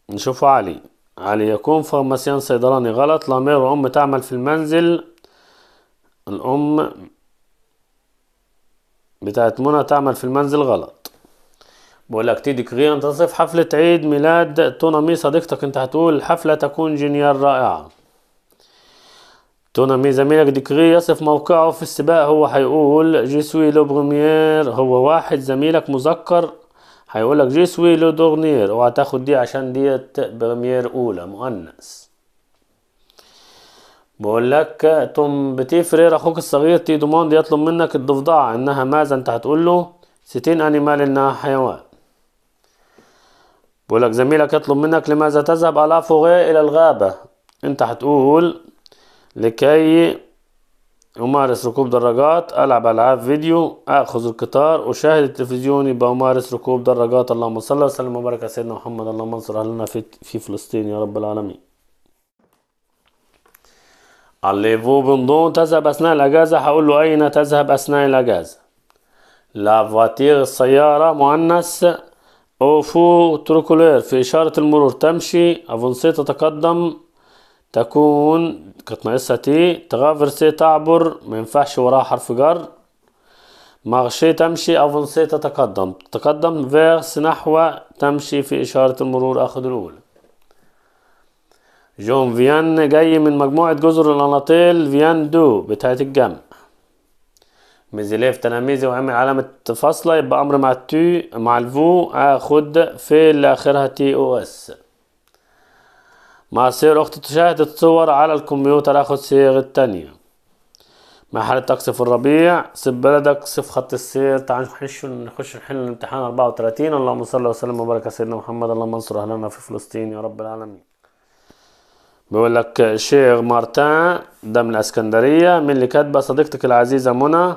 نشوفه علي علي يكون فارماسيان صيدلاني غلط لامير وأم تعمل في المنزل الأم بتاعت منى تعمل في المنزل غلط بقول لك تيدي انت تصف حفلة عيد ميلاد تونامي صديقتك انت هتقول الحفلة تكون جينيال رائعة تونامي زميلك ديكري يصف موقعه في السباق هو هيقول جيسوي لو بروميير هو واحد زميلك مذكر هيقولك جيسوي لو دورنير اوعى تاخد دي عشان ديت بريمير اولى مؤنث بقول لك تم بتفرر اخوك الصغير تي دوموند يطلب منك الضفدعة انها ماذا انت هتقول له ستين انيمال انها حيوان بقول لك زميلك يطلب منك لماذا تذهب على فوغي الى الغابة انت هتقول لكي أمارس ركوب دراجات ألعب ألعاب فيديو أخذ القطار أشاهد التلفزيون يبقى أمارس ركوب دراجات اللهم صل وسلم وبارك على سيدنا محمد اللهم انصر أهلنا في فلسطين يا رب العالمين قال فو بندون تذهب أثناء الأجازة هقول له أين تذهب أثناء الأجازة لا فاتير السيارة مؤنس أوفو تروكولير في إشارة المرور تمشي أفونسي تتقدم تكون كانت ناقصها تي تغافرسي تعبر ما ينفعش وراها حرف جر مغشي تمشي أفونسي تتقدم تتقدم فيرس نحو تمشي في إشارة المرور أخذ الأولى جون فيان جاي من مجموعة جزر الأناطيل فيان دو بتاعت الجمع ميزيليف تلاميذي وعمل علامة فاصلة يبقى أمر مع التو مع الفو آخد آه، في اللي آخرها تي أو إس مع سير أختي تشاهد الصور على الكمبيوتر آخد صيغة تانية مرحلة طقس في الربيع سيب بلدك صف خط السير تعال نخش نخش نحل الامتحان 34 اللهم صل وسلم وبارك على سيدنا محمد اللهم انصر أهلنا في فلسطين يا رب العالمين بيقول لك شير مارتان ده من الاسكندريه من اللي كاتبه صديقتك العزيزه منى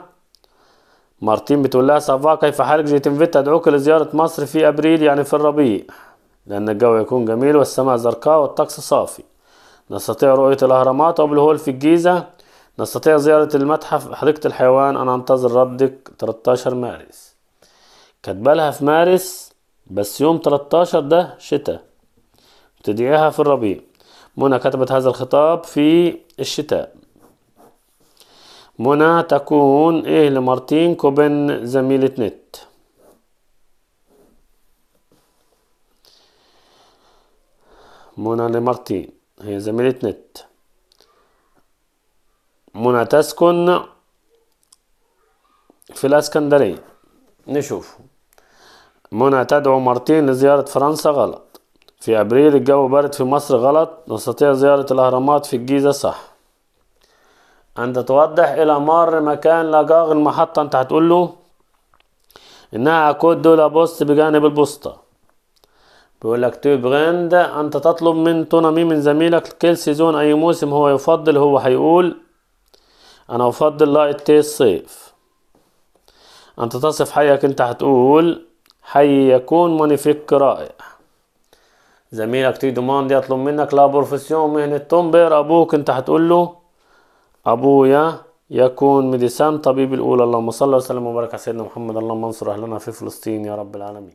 مارتين بتقول لها سافا كيف حالك جيت فيت ادعوك لزياره مصر في ابريل يعني في الربيع لان الجو يكون جميل والسماء زرقاء والطقس صافي نستطيع رؤيه الاهرامات وبالهول في الجيزه نستطيع زياره المتحف حديقه الحيوان انا انتظر ردك 13 مارس كاتبالها في مارس بس يوم 13 ده شتاء بتدعيها في الربيع منى كتبت هذا الخطاب في الشتاء منى تكون إيه لمارتين كوبن زميلة نت منى لمارتين هي زميلة نت منى تسكن في الاسكندرية نشوف منى تدعو مارتين لزيارة فرنسا غلط في أبريل الجو بارد في مصر غلط نستطيع زيارة الأهرامات في الجيزة صح عند توضح إلى مار مكان لجاغ المحطة أنت هتقول له إنها أكود دولا بوست بجانب البوسطة بيقول لك تو برند أنت تطلب من تونامي من زميلك كل سيزون أي موسم هو يفضل هو هيقول أنا أفضل لايت تي الصيف أنت تصف حيك أنت هتقول حي يكون منفك رائع زميلك تيجي دوماندي يطلب منك لا بروفيسيون مهنة طنبر أبوك أنت حتقول له أبويا يكون ميديسان طبيب الأولى اللهم صل وسلم وبارك على سيدنا محمد اللهم انصر أهلنا في فلسطين يا رب العالمين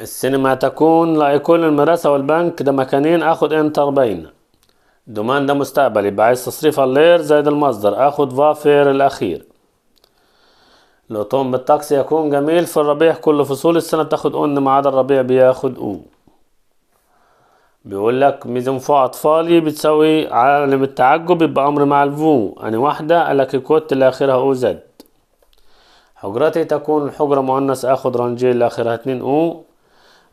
السينما تكون لأيكون المدرسة والبنك ده مكانين آخد انتر بين دومان ده مستقبلي بعيد تصريف اللير زائد المصدر آخد فافير الأخير الأطون بالطقس يكون جميل في الربيع كل فصول السنة بتاخد أن ما عدا الربيع بياخد أو بيقول لك ميزنفو أطفالي بتساوي عالم التعجب يبقى أمر مع الفو أني واحدة قال لك الكوت اللي آخرها أو زد حجرتي تكون الحجرة مؤنث آخد رانجيل اللي آخرها اتنين أو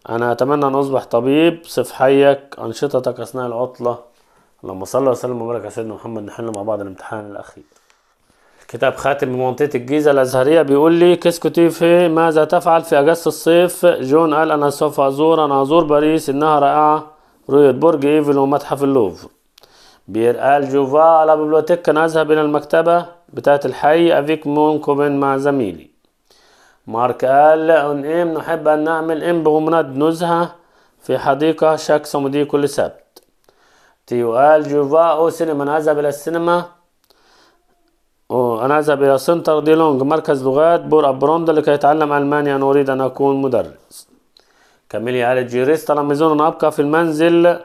أنا أتمنى أن أصبح طبيب صف حيك أنشطتك أثناء العطلة اللهم صل وسلم وبارك على سيدنا محمد نحل مع بعض الامتحان الأخير كتاب خاتم بمنطقة الجيزة الأزهرية بيقول لي في ماذا تفعل في أجازة الصيف جون قال أنا سوف أزور أنا أزور باريس إنها رائعة رؤية برج إيفل ومتحف اللوفر بير قال جوفا على كان أذهب إلى المكتبة بتاعة الحي أفيك مون كوبين مع زميلي مارك قال إيم نحب أن نعمل إم بغمرات نزهة في حديقة شاك سمودي كل سبت تيو قال جوفا أو سينما نذهب إلى السينما انا اذهب الى سنتر دي لونج مركز لغات بور ابروندا لكي اتعلم المانيا انا اريد ان اكون مدرس كاميليا على الجيريس تلاميذون أنا ابقى في المنزل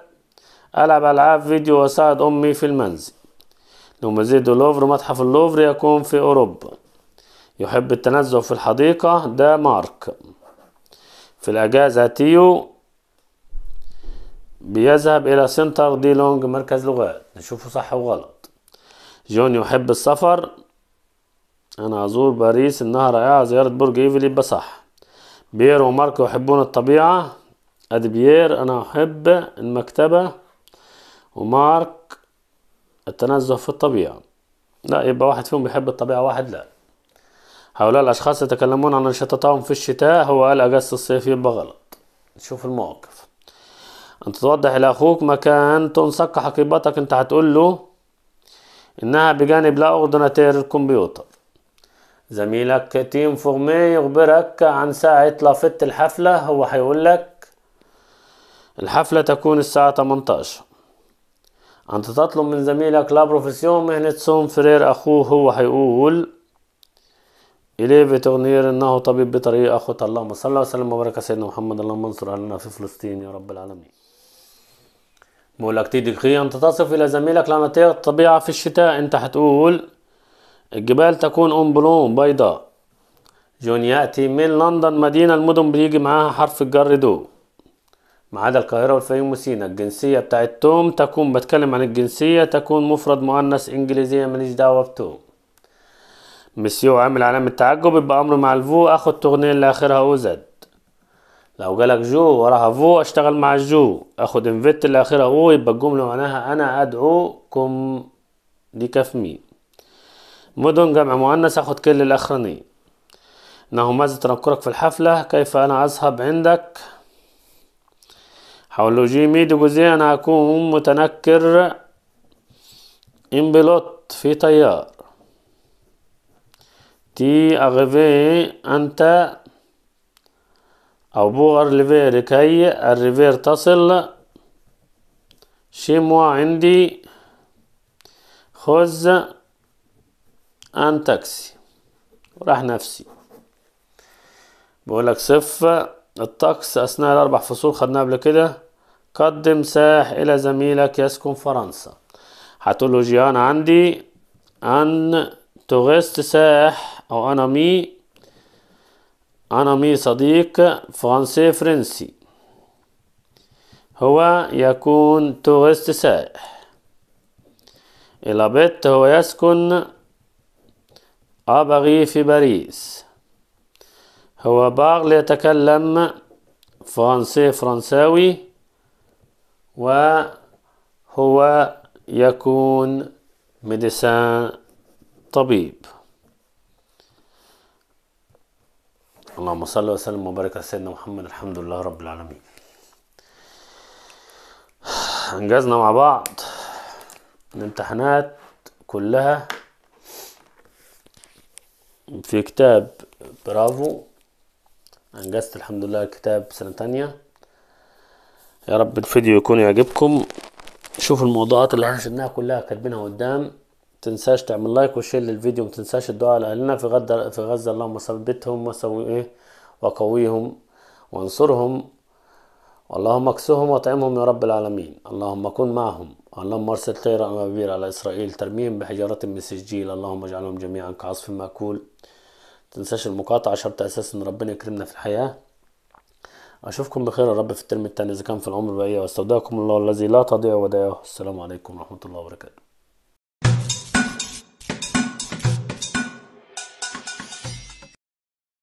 العب العاب فيديو واساعد امي في المنزل لوموزي دو لوفر متحف اللوفر يكون في اوروبا يحب التنزه في الحديقة ده مارك في الاجازة تيو بيذهب الى سنتر دي لونج مركز لغات نشوفه صح وغلط جون يحب السفر أنا أزور باريس إنها رائعة زيارة برج إيفل يبقى صح بيير وماركو يحبون الطبيعة أدي بيير أنا أحب المكتبة ومارك التنزه في الطبيعة لا يبقى واحد فيهم يحب الطبيعة واحد لا هؤلاء الأشخاص يتكلمون عن أنشطتهم في الشتاء هو قال أجازة الصيف يبقى غلط شوف المواقف انت توضح لأخوك مكان تنسق حقيبتك أنت هتقول له إنها بجانب لا أوردناتير الكمبيوتر زميلك تيم فورمي يخبرك عن ساعة لافتة الحفلة هو هيقول لك الحفلة تكون الساعة 18 أنت تطلب من زميلك لا بروفيسيون مهنة سون فرير أخوه هو هيقول إليه بتغنير إنه طبيب بطريقة أخوة اللهم صلى الله وسلم وبارك سيدنا محمد اللهم انصر علينا في فلسطين يا رب العالمين بقولك أن تتصف إلى زميلك لمتاع الطبيعة في الشتاء أنت هتقول الجبال تكون أم بلون بيضاء جون يأتي من لندن مدينة المدن بيجي معاها حرف الجر دو ما عدا القاهرة والفيوم وسينا الجنسية بتاعت توم تكون بتكلم عن الجنسية تكون مفرد مؤنث إنجليزية ماليش دعوة بتوم مسيو عامل علامة تعجب يبقى أمره مع الفو آخد تغنية لآخرها أوزد لو جالك جو وراها فو اشتغل مع الجو اخد انفيت الاخيره اخرها او يبقى الجملة معناها انا ادعوكم دي كاف مين مدن جمع مؤنث اخد كل الاخرانية انه ماذا تنكرك في الحفلة كيف انا اذهب عندك حول جي ميد جوزي انا اكون متنكر ان بلوت في طيار تي اغيفي انت أو بو ليفير كي الريفير تصل شيموا عندي خوز أن تاكسي وراح نفسي بقولك صف الطقس أثناء الأربع فصول خدناه قبل كده قدم ساح إلى زميلك يسكن فرنسا هتقول له جيان عندي أن تغست ساح أو أنا مي أنا مي صديق فرنسي فرنسي هو يكون تورست سائح الابيت هو يسكن أبغي في باريس هو بارل يتكلم فرنسي فرنساوي وهو يكون ميديسان طبيب اللهم صل وسلم وبارك على سيدنا محمد الحمد لله رب العالمين انجزنا مع بعض الامتحانات كلها في كتاب برافو انجزت الحمد لله كتاب سنة تانية يا رب الفيديو يكون يعجبكم شوفوا الموضوعات اللي احنا كلها كاتبينها قدام تنساش تعمل لايك وشير للفيديو متنساش الدعاء لأهلنا في غزة في غزة اللهم ثبتهم وسوي إيه وقويهم وانصرهم اللهم اكسهم واطعمهم يا رب العالمين اللهم كن معهم اللهم ارسل طير أنابيب على إسرائيل ترميهم بحجارة من سجيل اللهم اجعلهم جميعا كعصف مأكول تنساش المقاطعة شرط أساس إن ربنا يكرمنا في الحياة أشوفكم بخير يا رب في الترم التاني إذا كان في العمر بقية واستودعكم الله الذي لا تضيع ودائعه السلام عليكم ورحمة الله وبركاته